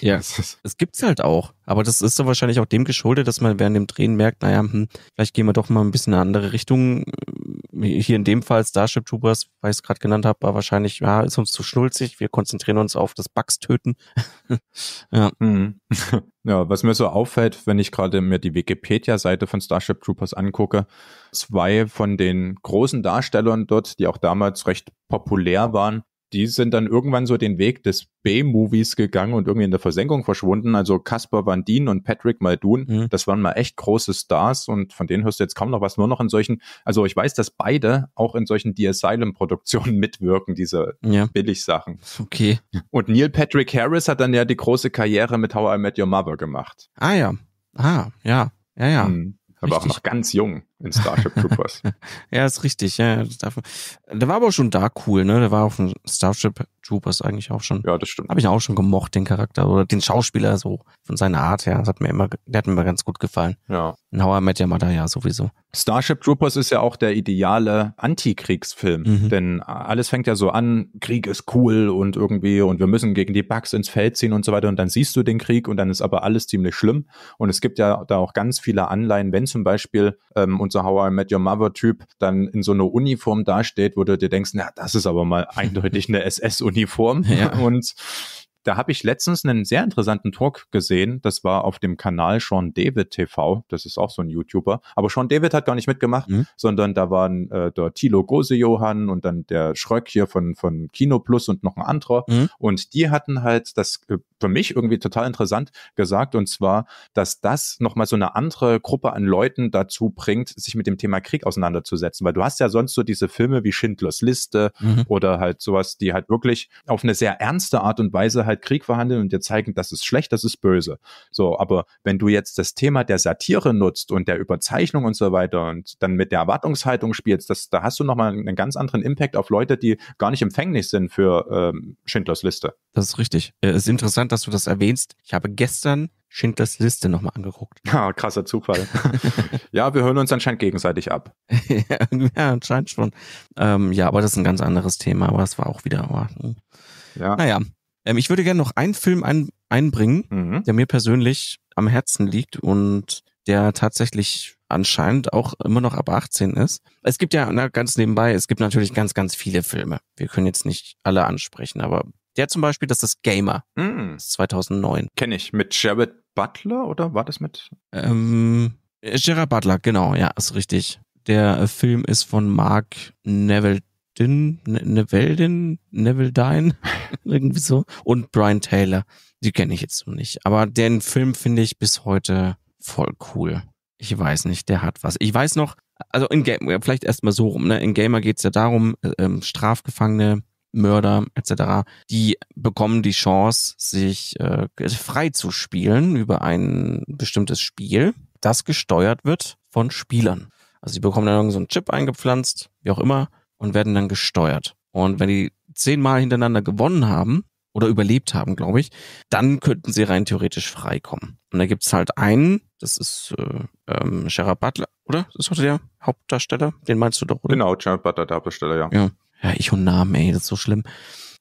Ja, es gibt's halt auch. Aber das ist so wahrscheinlich auch dem geschuldet, dass man während dem Drehen merkt, naja, hm, vielleicht gehen wir doch mal ein bisschen in eine andere Richtung hier in dem Fall Starship Troopers, weil ich es gerade genannt habe, war wahrscheinlich, ja, ist uns zu schnulzig, wir konzentrieren uns auf das Bugs töten. ja. Mhm. ja, was mir so auffällt, wenn ich gerade mir die Wikipedia-Seite von Starship Troopers angucke, zwei von den großen Darstellern dort, die auch damals recht populär waren, die sind dann irgendwann so den Weg des B-Movies gegangen und irgendwie in der Versenkung verschwunden. Also Caspar Van Dien und Patrick Muldoon, mhm. das waren mal echt große Stars und von denen hörst du jetzt kaum noch was, nur noch in solchen, also ich weiß, dass beide auch in solchen The Asylum-Produktionen mitwirken, diese ja. Billigsachen. Okay. Und Neil Patrick Harris hat dann ja die große Karriere mit How I Met Your Mother gemacht. Ah ja. Ah, ja. Ja, ja. Mhm. Aber Richtig. auch noch ganz jung in Starship Troopers. ja, ist richtig. Ja, der war aber auch schon da cool, ne? Der war auf dem Starship Troopers eigentlich auch schon. Ja, das stimmt. Habe ich auch schon gemocht, den Charakter oder den Schauspieler so von seiner Art her. Das hat mir immer, der hat mir immer ganz gut gefallen. Ja. Und How I Met Your ja, sowieso. Starship Troopers ist ja auch der ideale Antikriegsfilm, mhm. denn alles fängt ja so an, Krieg ist cool und irgendwie und wir müssen gegen die Bugs ins Feld ziehen und so weiter und dann siehst du den Krieg und dann ist aber alles ziemlich schlimm und es gibt ja da auch ganz viele Anleihen, wenn zum Beispiel ähm, und so How I Met Your Mother Typ dann in so einer Uniform dasteht, wo du dir denkst, na, das ist aber mal eindeutig eine SS-Uniform. Ja. Und da habe ich letztens einen sehr interessanten Talk gesehen. Das war auf dem Kanal Sean David TV. Das ist auch so ein YouTuber. Aber Sean David hat gar nicht mitgemacht, mhm. sondern da waren äh, der Thilo Gose-Johann und dann der Schröck hier von, von Kino Plus und noch ein anderer. Mhm. Und die hatten halt das äh, für mich irgendwie total interessant gesagt. Und zwar, dass das nochmal so eine andere Gruppe an Leuten dazu bringt, sich mit dem Thema Krieg auseinanderzusetzen. Weil du hast ja sonst so diese Filme wie Schindlers Liste mhm. oder halt sowas, die halt wirklich auf eine sehr ernste Art und Weise halt halt Krieg verhandeln und dir zeigen, das ist schlecht, das ist böse. So, aber wenn du jetzt das Thema der Satire nutzt und der Überzeichnung und so weiter und dann mit der Erwartungshaltung spielst, das, da hast du nochmal einen ganz anderen Impact auf Leute, die gar nicht empfänglich sind für ähm, Schindlers Liste. Das ist richtig. Äh, es ist interessant, dass du das erwähnst. Ich habe gestern Schindlers Liste nochmal angeguckt. Ja, ah, krasser Zufall. ja, wir hören uns anscheinend gegenseitig ab. ja, anscheinend schon. Ähm, ja, aber das ist ein ganz anderes Thema, aber es war auch wieder. Aber, oh, hm. ja. Naja, ähm, ich würde gerne noch einen Film ein, einbringen, mhm. der mir persönlich am Herzen liegt und der tatsächlich anscheinend auch immer noch ab 18 ist. Es gibt ja na, ganz nebenbei, es gibt natürlich ganz, ganz viele Filme. Wir können jetzt nicht alle ansprechen, aber der zum Beispiel, das ist Gamer. Mm. Das ist 2009. Kenne ich. Mit Jared Butler oder war das mit? Ähm, äh, Gerard Butler, genau, ja, ist richtig. Der äh, Film ist von Mark Neville Dünn, ne Neville Dünn, Neville Dine, irgendwie so. Und Brian Taylor. Die kenne ich jetzt noch nicht. Aber den Film finde ich bis heute voll cool. Ich weiß nicht, der hat was. Ich weiß noch, also in Game, vielleicht erstmal so rum, ne? In Gamer geht es ja darum, äh, ähm, Strafgefangene, Mörder etc., die bekommen die Chance, sich äh, frei zu spielen über ein bestimmtes Spiel, das gesteuert wird von Spielern. Also sie bekommen dann irgendeinen so einen Chip eingepflanzt, wie auch immer, und werden dann gesteuert. Und wenn die zehnmal hintereinander gewonnen haben oder überlebt haben, glaube ich, dann könnten sie rein theoretisch freikommen. Und da gibt's halt einen, das ist äh, ähm, Sherrod Butler, oder? Das ist heute der Hauptdarsteller, den meinst du doch, oder? Genau, Sherrod Butler, der Hauptdarsteller, ja. ja. Ja, ich und Namen, ey, das ist so schlimm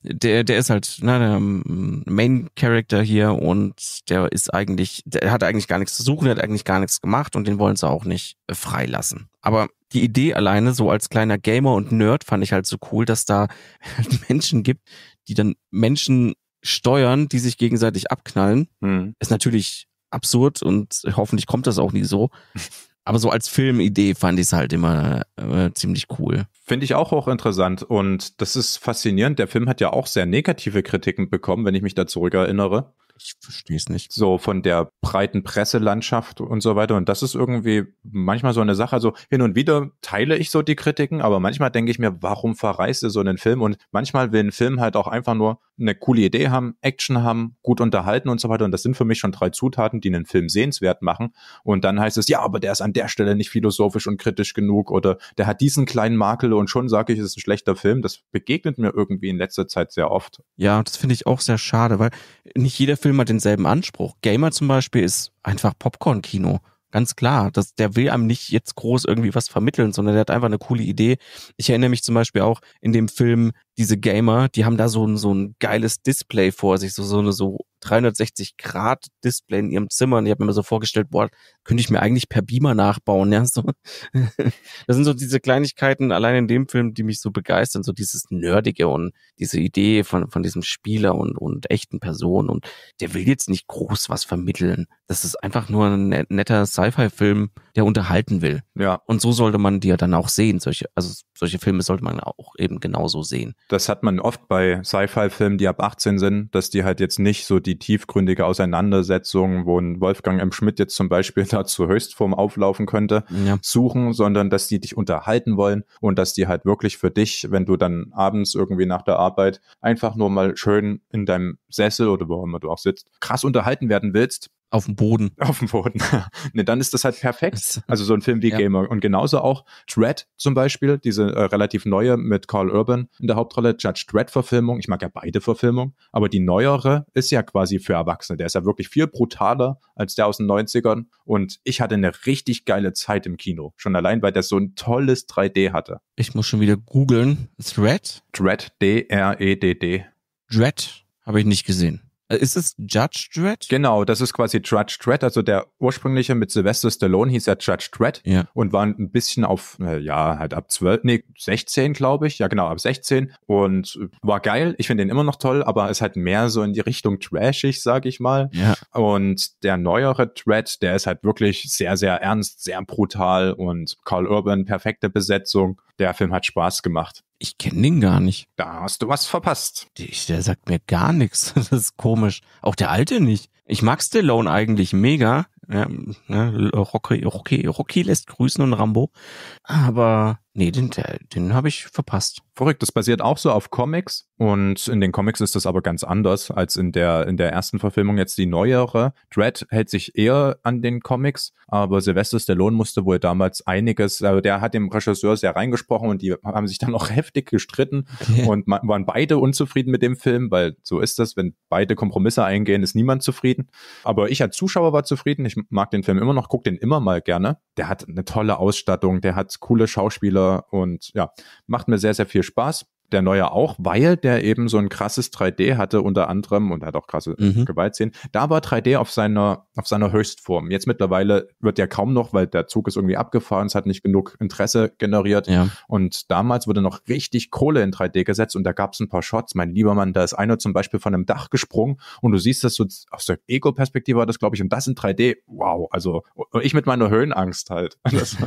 der, der ist halt ne, der ähm, Main Character hier und der ist eigentlich, der hat eigentlich gar nichts zu suchen, der hat eigentlich gar nichts gemacht und den wollen sie auch nicht äh, freilassen. Aber die Idee alleine, so als kleiner Gamer und Nerd, fand ich halt so cool, dass da Menschen gibt, die dann Menschen steuern, die sich gegenseitig abknallen. Hm. Ist natürlich absurd und hoffentlich kommt das auch nie so. Aber so als Filmidee fand ich es halt immer äh, ziemlich cool. Finde ich auch hochinteressant und das ist faszinierend. Der Film hat ja auch sehr negative Kritiken bekommen, wenn ich mich da zurückerinnere ich verstehe es nicht, so von der breiten Presselandschaft und so weiter. Und das ist irgendwie manchmal so eine Sache. Also hin und wieder teile ich so die Kritiken, aber manchmal denke ich mir, warum verreist ihr so einen Film? Und manchmal will ein Film halt auch einfach nur eine coole Idee haben, Action haben, gut unterhalten und so weiter. Und das sind für mich schon drei Zutaten, die einen Film sehenswert machen. Und dann heißt es, ja, aber der ist an der Stelle nicht philosophisch und kritisch genug oder der hat diesen kleinen Makel und schon sage ich, es ist ein schlechter Film. Das begegnet mir irgendwie in letzter Zeit sehr oft. Ja, das finde ich auch sehr schade, weil nicht jeder Film immer denselben Anspruch. Gamer zum Beispiel ist einfach Popcorn-Kino. Ganz klar. Das, der will einem nicht jetzt groß irgendwie was vermitteln, sondern der hat einfach eine coole Idee. Ich erinnere mich zum Beispiel auch in dem Film diese Gamer, die haben da so ein, so ein geiles Display vor sich, so, so eine so 360-Grad-Display in ihrem Zimmer. Und ich habe mir so vorgestellt, boah, könnte ich mir eigentlich per Beamer nachbauen, ja. So. das sind so diese Kleinigkeiten allein in dem Film, die mich so begeistern, so dieses Nerdige und diese Idee von, von diesem Spieler und, und echten Personen. Und der will jetzt nicht groß was vermitteln. Das ist einfach nur ein netter Sci-Fi-Film, der unterhalten will. Ja. Und so sollte man die ja dann auch sehen. Solche, also solche Filme sollte man auch eben genauso sehen das hat man oft bei Sci-Fi-Filmen, die ab 18 sind, dass die halt jetzt nicht so die tiefgründige Auseinandersetzung, wo ein Wolfgang M. Schmidt jetzt zum Beispiel da zur Höchstform auflaufen könnte, ja. suchen, sondern dass die dich unterhalten wollen und dass die halt wirklich für dich, wenn du dann abends irgendwie nach der Arbeit einfach nur mal schön in deinem Sessel oder wo immer du auch sitzt, krass unterhalten werden willst, auf dem Boden. Auf dem Boden. ne, dann ist das halt perfekt. Also so ein Film wie ja. Gamer. Und genauso auch Dread zum Beispiel, diese äh, relativ neue mit Carl Urban in der Hauptrolle, Judge Dread-Verfilmung. Ich mag ja beide Verfilmungen, aber die neuere ist ja quasi für Erwachsene. Der ist ja wirklich viel brutaler als der aus den 90ern. Und ich hatte eine richtig geile Zeit im Kino. Schon allein, weil der so ein tolles 3D hatte. Ich muss schon wieder googeln. Dread? Dread, d r e -D -D. Dread habe ich nicht gesehen. Äh, ist es Judge Dredd? Genau, das ist quasi Judge Dredd. Also der ursprüngliche mit Sylvester Stallone hieß ja Judge Dredd ja. und war ein bisschen auf, äh, ja, halt ab 12, nee, 16, glaube ich. Ja, genau, ab 16. Und war geil. Ich finde den immer noch toll, aber ist halt mehr so in die Richtung trashig, sage ich mal. Ja. Und der neuere Dredd, der ist halt wirklich sehr, sehr ernst, sehr brutal und Carl Urban, perfekte Besetzung. Der Film hat Spaß gemacht. Ich kenne den gar nicht. Da hast du was verpasst. der sagt mir gar nichts. Das ist komisch. Auch der alte nicht. Ich mag Stallone eigentlich mega. Ja, ne, Rocky, Rocky, Rocky lässt grüßen und Rambo. Aber Nee, den, den habe ich verpasst. Verrückt, das basiert auch so auf Comics und in den Comics ist das aber ganz anders als in der, in der ersten Verfilmung, jetzt die neuere. Dread hält sich eher an den Comics, aber Sylvester Stallone musste wohl damals einiges, also der hat dem Regisseur sehr reingesprochen und die haben sich dann auch heftig gestritten okay. und waren beide unzufrieden mit dem Film, weil so ist das, wenn beide Kompromisse eingehen, ist niemand zufrieden. Aber ich als Zuschauer war zufrieden, ich mag den Film immer noch, gucke den immer mal gerne. Der hat eine tolle Ausstattung, der hat coole Schauspieler, und ja, macht mir sehr, sehr viel Spaß der neue auch, weil der eben so ein krasses 3D hatte, unter anderem, und hat auch krasse mhm. Gewaltszenen. Da war 3D auf seiner, auf seiner Höchstform. Jetzt mittlerweile wird der kaum noch, weil der Zug ist irgendwie abgefahren, es hat nicht genug Interesse generiert. Ja. Und damals wurde noch richtig Kohle in 3D gesetzt und da gab es ein paar Shots. Mein lieber Mann, da ist einer zum Beispiel von einem Dach gesprungen und du siehst das so aus der Ego-Perspektive war das, glaube ich, und das in 3D. Wow, also ich mit meiner Höhenangst halt.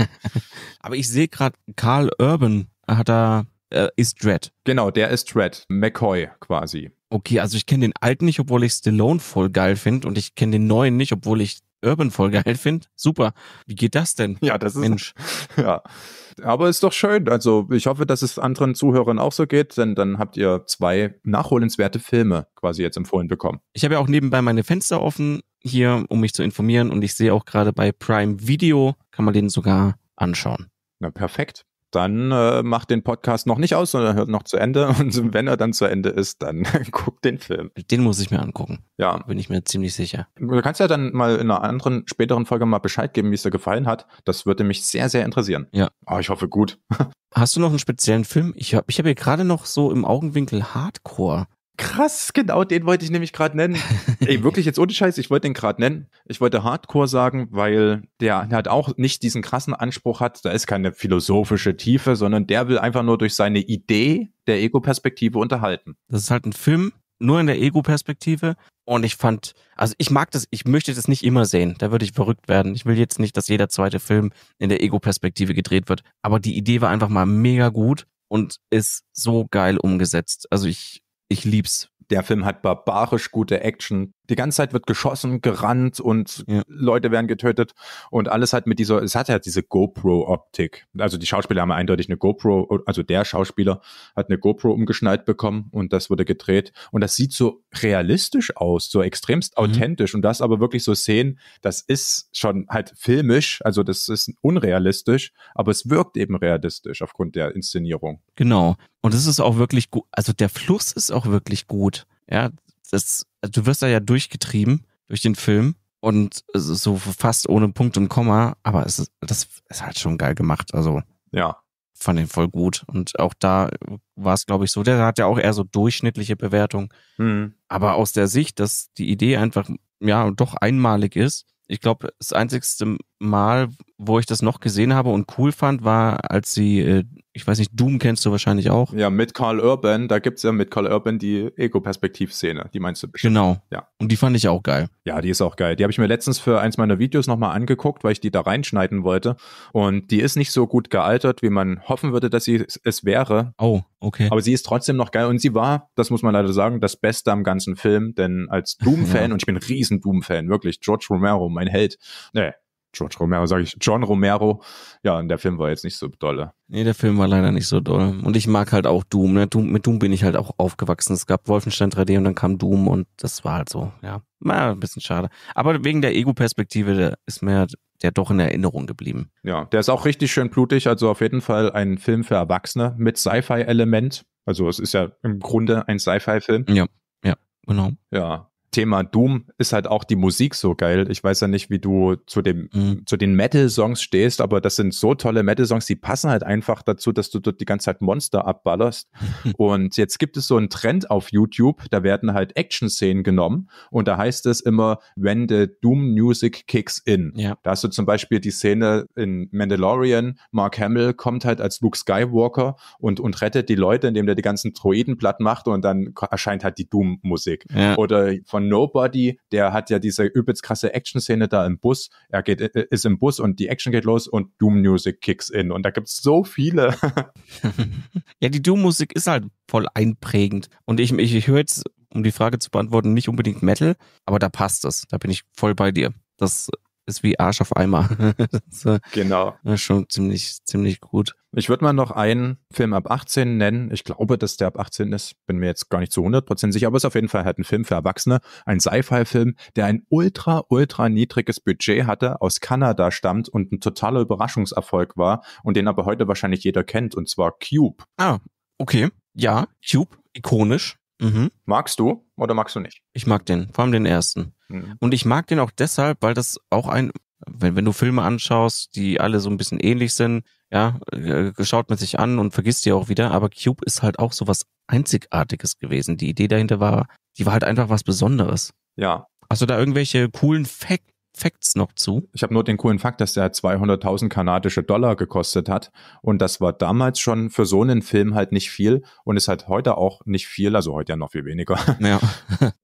Aber ich sehe gerade, Karl Urban hat da äh, ist Dredd. Genau, der ist Dredd. McCoy quasi. Okay, also ich kenne den alten nicht, obwohl ich Stallone voll geil finde und ich kenne den neuen nicht, obwohl ich Urban voll geil finde. Super. Wie geht das denn? Ja, das ist Mensch. ja. Aber ist doch schön. Also ich hoffe, dass es anderen Zuhörern auch so geht, denn dann habt ihr zwei nachholenswerte Filme quasi jetzt empfohlen bekommen. Ich habe ja auch nebenbei meine Fenster offen hier, um mich zu informieren und ich sehe auch gerade bei Prime Video kann man den sogar anschauen. Na perfekt dann äh, macht den Podcast noch nicht aus, sondern hört noch zu Ende. Und wenn er dann zu Ende ist, dann guckt den Film. Den muss ich mir angucken. Ja. Bin ich mir ziemlich sicher. Du kannst ja dann mal in einer anderen, späteren Folge mal Bescheid geben, wie es dir gefallen hat. Das würde mich sehr, sehr interessieren. Ja. Aber oh, ich hoffe, gut. Hast du noch einen speziellen Film? Ich habe ich hab hier gerade noch so im Augenwinkel Hardcore. Krass, genau, den wollte ich nämlich gerade nennen. Ey, wirklich jetzt ohne Scheiß, ich wollte den gerade nennen. Ich wollte Hardcore sagen, weil der halt auch nicht diesen krassen Anspruch hat, da ist keine philosophische Tiefe, sondern der will einfach nur durch seine Idee der Ego-Perspektive unterhalten. Das ist halt ein Film, nur in der Ego-Perspektive. Und ich fand, also ich mag das, ich möchte das nicht immer sehen. Da würde ich verrückt werden. Ich will jetzt nicht, dass jeder zweite Film in der Ego-Perspektive gedreht wird. Aber die Idee war einfach mal mega gut und ist so geil umgesetzt. Also ich ich lieb's. Der Film hat barbarisch gute Action, die ganze Zeit wird geschossen, gerannt und ja. Leute werden getötet und alles halt mit dieser, es hat halt diese GoPro-Optik. Also die Schauspieler haben eindeutig eine GoPro, also der Schauspieler hat eine GoPro umgeschnallt bekommen und das wurde gedreht und das sieht so realistisch aus, so extremst mhm. authentisch und das aber wirklich so sehen, das ist schon halt filmisch, also das ist unrealistisch, aber es wirkt eben realistisch aufgrund der Inszenierung. Genau. Und es ist auch wirklich gut, also der Fluss ist auch wirklich gut. Ja, das also du wirst da ja durchgetrieben durch den Film und so fast ohne Punkt und Komma, aber es ist, das ist halt schon geil gemacht. Also ja, fand den voll gut und auch da war es glaube ich so. Der hat ja auch eher so durchschnittliche Bewertung, mhm. aber aus der Sicht, dass die Idee einfach ja doch einmalig ist. Ich glaube, das einzigste Mal, wo ich das noch gesehen habe und cool fand, war, als sie äh, ich weiß nicht, Doom kennst du wahrscheinlich auch. Ja, mit Carl Urban, da gibt es ja mit Carl Urban die Ego-Perspektiv-Szene, die meinst du bestimmt. Genau. Ja. Und die fand ich auch geil. Ja, die ist auch geil. Die habe ich mir letztens für eins meiner Videos nochmal angeguckt, weil ich die da reinschneiden wollte. Und die ist nicht so gut gealtert, wie man hoffen würde, dass sie es wäre. Oh, okay. Aber sie ist trotzdem noch geil. Und sie war, das muss man leider sagen, das Beste am ganzen Film. Denn als Doom-Fan, ja. und ich bin riesen Doom-Fan, wirklich, George Romero, mein Held. Nee, George Romero, sage ich, John Romero. Ja, und der Film war jetzt nicht so dolle. Nee, der Film war leider nicht so doll. Und ich mag halt auch Doom, ne? Doom mit Doom bin ich halt auch aufgewachsen. Es gab Wolfenstein 3D und dann kam Doom und das war halt so, ja. Na, ein bisschen schade. Aber wegen der Ego-Perspektive ist mir halt, der doch in Erinnerung geblieben. Ja, der ist auch richtig schön blutig, also auf jeden Fall ein Film für Erwachsene mit Sci-Fi-Element. Also es ist ja im Grunde ein Sci-Fi-Film. Ja, ja, genau. Ja, Thema Doom ist halt auch die Musik so geil. Ich weiß ja nicht, wie du zu dem mhm. zu den Metal Songs stehst, aber das sind so tolle Metal Songs, die passen halt einfach dazu, dass du dort die ganze Zeit Monster abballerst. und jetzt gibt es so einen Trend auf YouTube, da werden halt Action Szenen genommen und da heißt es immer when the Doom Music kicks in. Ja. Da hast du zum Beispiel die Szene in Mandalorian, Mark Hamill kommt halt als Luke Skywalker und und rettet die Leute, indem der die ganzen Droiden platt macht und dann erscheint halt die Doom Musik. Ja. Oder von Nobody, der hat ja diese übelst krasse Action-Szene da im Bus. Er geht, äh, ist im Bus und die Action geht los und Doom Music kicks in. Und da gibt es so viele. ja, die Doom Musik ist halt voll einprägend. Und ich, ich, ich höre jetzt, um die Frage zu beantworten, nicht unbedingt Metal, aber da passt es. Da bin ich voll bei dir. Das ist wie Arsch auf Eimer. ist, genau. Schon ziemlich, ziemlich gut. Ich würde mal noch einen Film ab 18 nennen. Ich glaube, dass der ab 18 ist. Bin mir jetzt gar nicht zu 100% sicher, aber es ist auf jeden Fall halt ein Film für Erwachsene. Ein Sci-Fi-Film, der ein ultra, ultra niedriges Budget hatte, aus Kanada stammt und ein totaler Überraschungserfolg war und den aber heute wahrscheinlich jeder kennt und zwar Cube. Ah, okay. Ja, Cube, ikonisch. Mhm. Magst du? Oder magst du nicht? Ich mag den, vor allem den ersten. Mhm. Und ich mag den auch deshalb, weil das auch ein, wenn, wenn du Filme anschaust, die alle so ein bisschen ähnlich sind, ja, äh, schaut man sich an und vergisst die auch wieder, aber Cube ist halt auch so was Einzigartiges gewesen. Die Idee dahinter war, die war halt einfach was Besonderes. Ja. Hast du da irgendwelche coolen Facts Facts noch zu? Ich habe nur den coolen Fakt, dass der 200.000 kanadische Dollar gekostet hat. Und das war damals schon für so einen Film halt nicht viel und ist halt heute auch nicht viel, also heute ja noch viel weniger. Ja.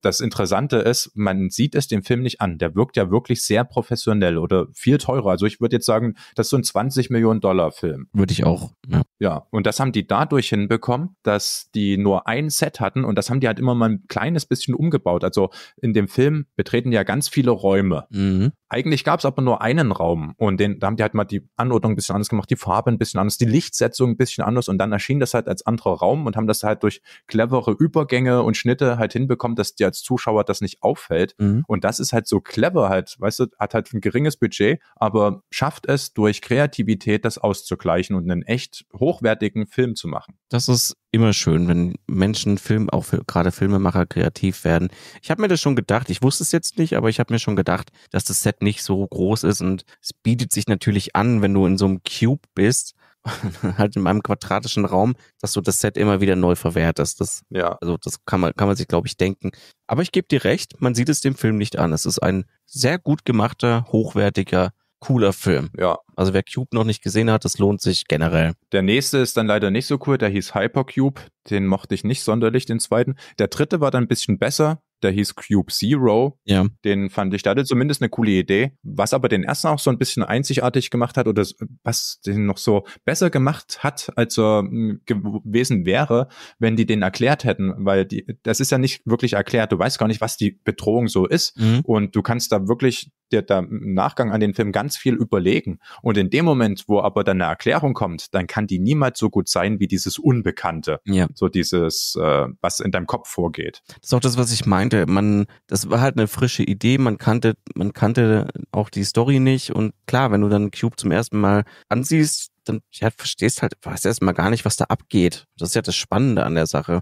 Das Interessante ist, man sieht es dem Film nicht an. Der wirkt ja wirklich sehr professionell oder viel teurer. Also ich würde jetzt sagen, das ist so ein 20 Millionen Dollar Film. Würde ich auch. Ja. Ja, und das haben die dadurch hinbekommen, dass die nur ein Set hatten und das haben die halt immer mal ein kleines bisschen umgebaut. Also in dem Film betreten ja ganz viele Räume. Mhm. Eigentlich gab es aber nur einen Raum und den, da haben die halt mal die Anordnung ein bisschen anders gemacht, die Farbe ein bisschen anders, die Lichtsetzung ein bisschen anders und dann erschien das halt als anderer Raum und haben das halt durch clevere Übergänge und Schnitte halt hinbekommen, dass dir als Zuschauer das nicht auffällt. Mhm. Und das ist halt so clever halt, weißt du, hat halt ein geringes Budget, aber schafft es durch Kreativität, das auszugleichen und einen echt hochwertigen Film zu machen. Das ist immer schön, wenn Menschen, Film, auch für, gerade Filmemacher kreativ werden. Ich habe mir das schon gedacht, ich wusste es jetzt nicht, aber ich habe mir schon gedacht, dass das Set nicht so groß ist und es bietet sich natürlich an, wenn du in so einem Cube bist, halt in meinem quadratischen Raum, dass du das Set immer wieder neu verwertest. Das, ja. Also das kann man, kann man sich, glaube ich, denken. Aber ich gebe dir recht, man sieht es dem Film nicht an. Es ist ein sehr gut gemachter, hochwertiger cooler Film. Ja. Also wer Cube noch nicht gesehen hat, das lohnt sich generell. Der nächste ist dann leider nicht so cool, der hieß Hypercube. Den mochte ich nicht sonderlich, den zweiten. Der dritte war dann ein bisschen besser der hieß Cube Zero. Ja. Den fand ich, der hatte zumindest eine coole Idee. Was aber den ersten auch so ein bisschen einzigartig gemacht hat oder was den noch so besser gemacht hat, als er hm, gewesen wäre, wenn die den erklärt hätten, weil die, das ist ja nicht wirklich erklärt. Du weißt gar nicht, was die Bedrohung so ist. Mhm. Und du kannst da wirklich dir da im Nachgang an den Film ganz viel überlegen. Und in dem Moment, wo aber dann eine Erklärung kommt, dann kann die niemals so gut sein wie dieses Unbekannte. Ja. So dieses, äh, was in deinem Kopf vorgeht. Das ist auch das, was ich meinte wollte. Man, das war halt eine frische Idee. Man kannte, man kannte auch die Story nicht. Und klar, wenn du dann Cube zum ersten Mal ansiehst, dann ja, verstehst halt, weißt erstmal gar nicht, was da abgeht. Das ist ja das Spannende an der Sache.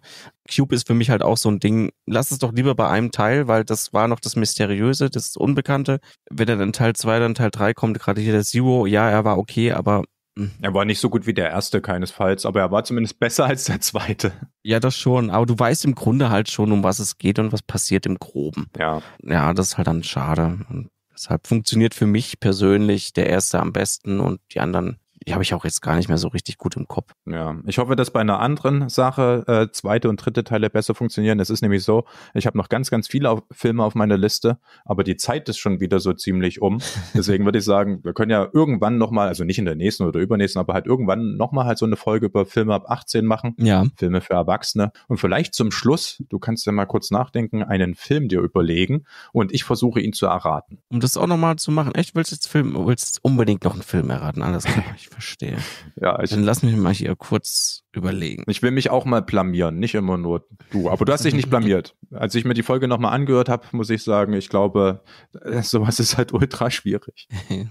Cube ist für mich halt auch so ein Ding, lass es doch lieber bei einem Teil, weil das war noch das Mysteriöse, das Unbekannte. Wenn dann in Teil 2, dann Teil 3 kommt, gerade hier der Zero, ja, er war okay, aber Mhm. Er war nicht so gut wie der erste keinesfalls, aber er war zumindest besser als der zweite. Ja, das schon. Aber du weißt im Grunde halt schon, um was es geht und was passiert im Groben. Ja. Ja, das ist halt dann schade. Und deshalb funktioniert für mich persönlich der erste am besten und die anderen die habe ich auch jetzt gar nicht mehr so richtig gut im Kopf. Ja, ich hoffe, dass bei einer anderen Sache äh, zweite und dritte Teile besser funktionieren. Es ist nämlich so, ich habe noch ganz, ganz viele auf, Filme auf meiner Liste, aber die Zeit ist schon wieder so ziemlich um. Deswegen würde ich sagen, wir können ja irgendwann nochmal, also nicht in der nächsten oder übernächsten, aber halt irgendwann nochmal halt so eine Folge über Filme ab 18 machen. Ja. Filme für Erwachsene. Und vielleicht zum Schluss, du kannst ja mal kurz nachdenken, einen Film dir überlegen und ich versuche ihn zu erraten. Um das auch nochmal zu machen. Echt, willst du jetzt Film, willst du unbedingt noch einen Film erraten? Alles klar. Ich will verstehe. Ja, ich, Dann lass mich mal hier kurz überlegen. Ich will mich auch mal blamieren, nicht immer nur du. Aber du hast dich nicht blamiert. Als ich mir die Folge nochmal angehört habe, muss ich sagen, ich glaube, äh, sowas ist halt ultra schwierig.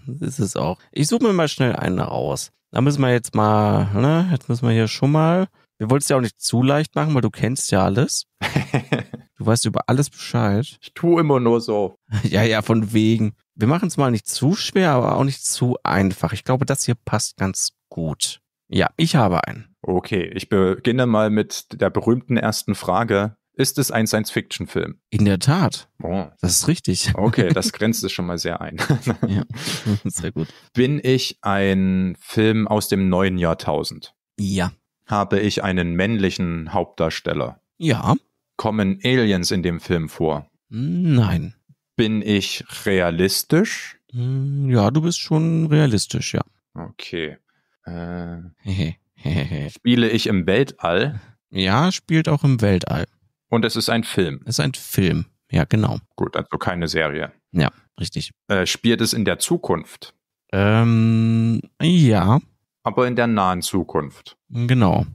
das ist es auch. Ich suche mir mal schnell einen raus. Da müssen wir jetzt mal, ne, jetzt müssen wir hier schon mal. Wir wollten es ja auch nicht zu leicht machen, weil du kennst ja alles. Du weißt über alles Bescheid. Ich tue immer nur so. ja, ja, von wegen. Wir machen es mal nicht zu schwer, aber auch nicht zu einfach. Ich glaube, das hier passt ganz gut. Ja, ich habe einen. Okay, ich beginne mal mit der berühmten ersten Frage. Ist es ein Science-Fiction-Film? In der Tat. Oh. Das ist richtig. Okay, das grenzt es schon mal sehr ein. ja, sehr gut. Bin ich ein Film aus dem neuen Jahrtausend? Ja. Habe ich einen männlichen Hauptdarsteller? Ja kommen Aliens in dem Film vor? Nein. Bin ich realistisch? Hm, ja, du bist schon realistisch, ja. Okay. Äh, spiele ich im Weltall? Ja, spielt auch im Weltall. Und es ist ein Film. Es ist ein Film, ja, genau. Gut, also keine Serie. Ja, richtig. Äh, spielt es in der Zukunft? Ähm, ja aber in der nahen Zukunft. Genau.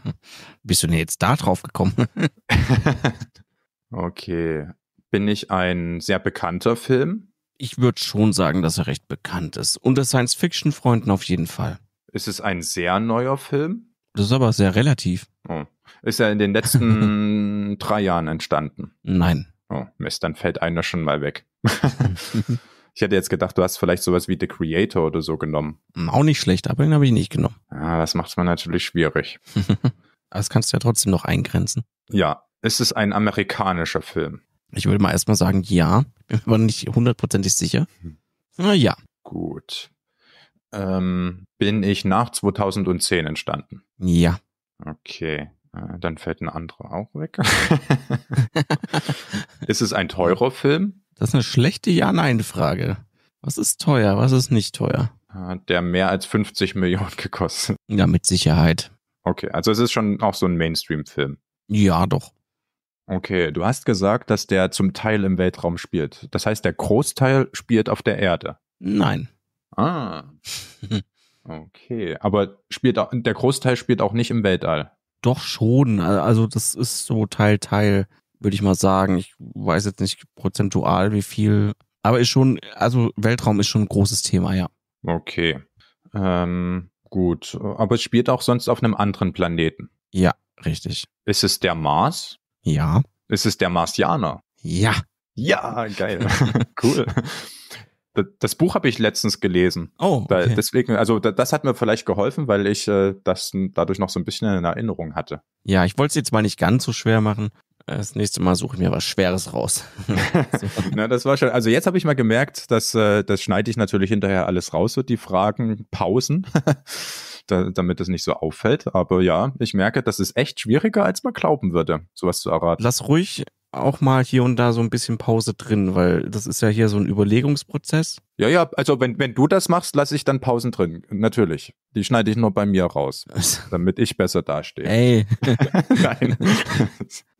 Bist du denn jetzt da drauf gekommen? okay. Bin ich ein sehr bekannter Film? Ich würde schon sagen, dass er recht bekannt ist. Unter Science-Fiction-Freunden auf jeden Fall. Ist es ein sehr neuer Film? Das ist aber sehr relativ. Oh. Ist er in den letzten drei Jahren entstanden? Nein. Oh, Mist, dann fällt einer schon mal weg. Ich hätte jetzt gedacht, du hast vielleicht sowas wie The Creator oder so genommen. Hm, auch nicht schlecht, aber den habe ich nicht genommen. Ja, ah, das macht es mir natürlich schwierig. das kannst du ja trotzdem noch eingrenzen. Ja, ist es ein amerikanischer Film? Ich würde mal erstmal sagen, ja. Bin mir aber nicht hundertprozentig sicher. Na ja. Gut. Ähm, bin ich nach 2010 entstanden? Ja. Okay. Äh, dann fällt ein anderer auch weg. ist es ein teurer Film? Das ist eine schlechte Ja-Nein-Frage. Was ist teuer, was ist nicht teuer? Hat der mehr als 50 Millionen gekostet. Ja, mit Sicherheit. Okay, also es ist schon auch so ein Mainstream-Film. Ja, doch. Okay, du hast gesagt, dass der zum Teil im Weltraum spielt. Das heißt, der Großteil spielt auf der Erde. Nein. Ah. Okay, aber spielt auch, der Großteil spielt auch nicht im Weltall. Doch schon, also das ist so Teil Teil würde ich mal sagen. Ich weiß jetzt nicht prozentual, wie viel, aber ist schon, also Weltraum ist schon ein großes Thema, ja. Okay. Ähm, gut. Aber es spielt auch sonst auf einem anderen Planeten. Ja, richtig. Ist es der Mars? Ja. Ist es der Marsianer? Ja. Ja, geil. cool. Das Buch habe ich letztens gelesen. Oh. Okay. Da, deswegen, also da, das hat mir vielleicht geholfen, weil ich äh, das dadurch noch so ein bisschen in Erinnerung hatte. Ja, ich wollte es jetzt mal nicht ganz so schwer machen. Das nächste Mal suche ich mir was Schweres raus. Na, das war schon. Also jetzt habe ich mal gemerkt, dass äh, das schneide ich natürlich hinterher alles raus, wird die Fragen pausen, damit es nicht so auffällt. Aber ja, ich merke, das ist echt schwieriger, als man glauben würde, sowas zu erraten. Lass ruhig auch mal hier und da so ein bisschen Pause drin, weil das ist ja hier so ein Überlegungsprozess. Ja, ja, also wenn, wenn du das machst, lasse ich dann Pausen drin, natürlich. Die schneide ich nur bei mir raus, damit ich besser dastehe. Ey. Nein.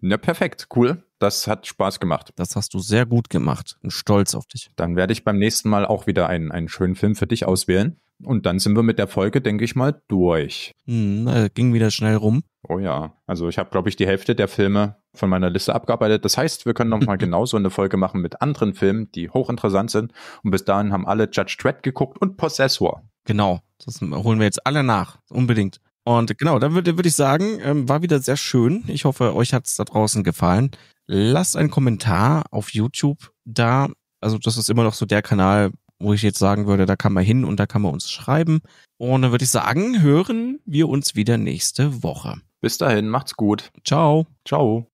Na, perfekt, cool. Das hat Spaß gemacht. Das hast du sehr gut gemacht und stolz auf dich. Dann werde ich beim nächsten Mal auch wieder einen, einen schönen Film für dich auswählen. Und dann sind wir mit der Folge, denke ich mal, durch. Hm, ging wieder schnell rum. Oh ja, also ich habe, glaube ich, die Hälfte der Filme von meiner Liste abgearbeitet. Das heißt, wir können nochmal genauso eine Folge machen mit anderen Filmen, die hochinteressant sind. Und bis dahin haben alle Judge Dredd geguckt und Possessor. Genau, das holen wir jetzt alle nach. Unbedingt. Und genau, dann würde würd ich sagen, ähm, war wieder sehr schön. Ich hoffe, euch hat es da draußen gefallen. Lasst einen Kommentar auf YouTube da. Also das ist immer noch so der Kanal, wo ich jetzt sagen würde, da kann man hin und da kann man uns schreiben. Und dann würde ich sagen, hören wir uns wieder nächste Woche. Bis dahin, macht's gut. Ciao. Ciao.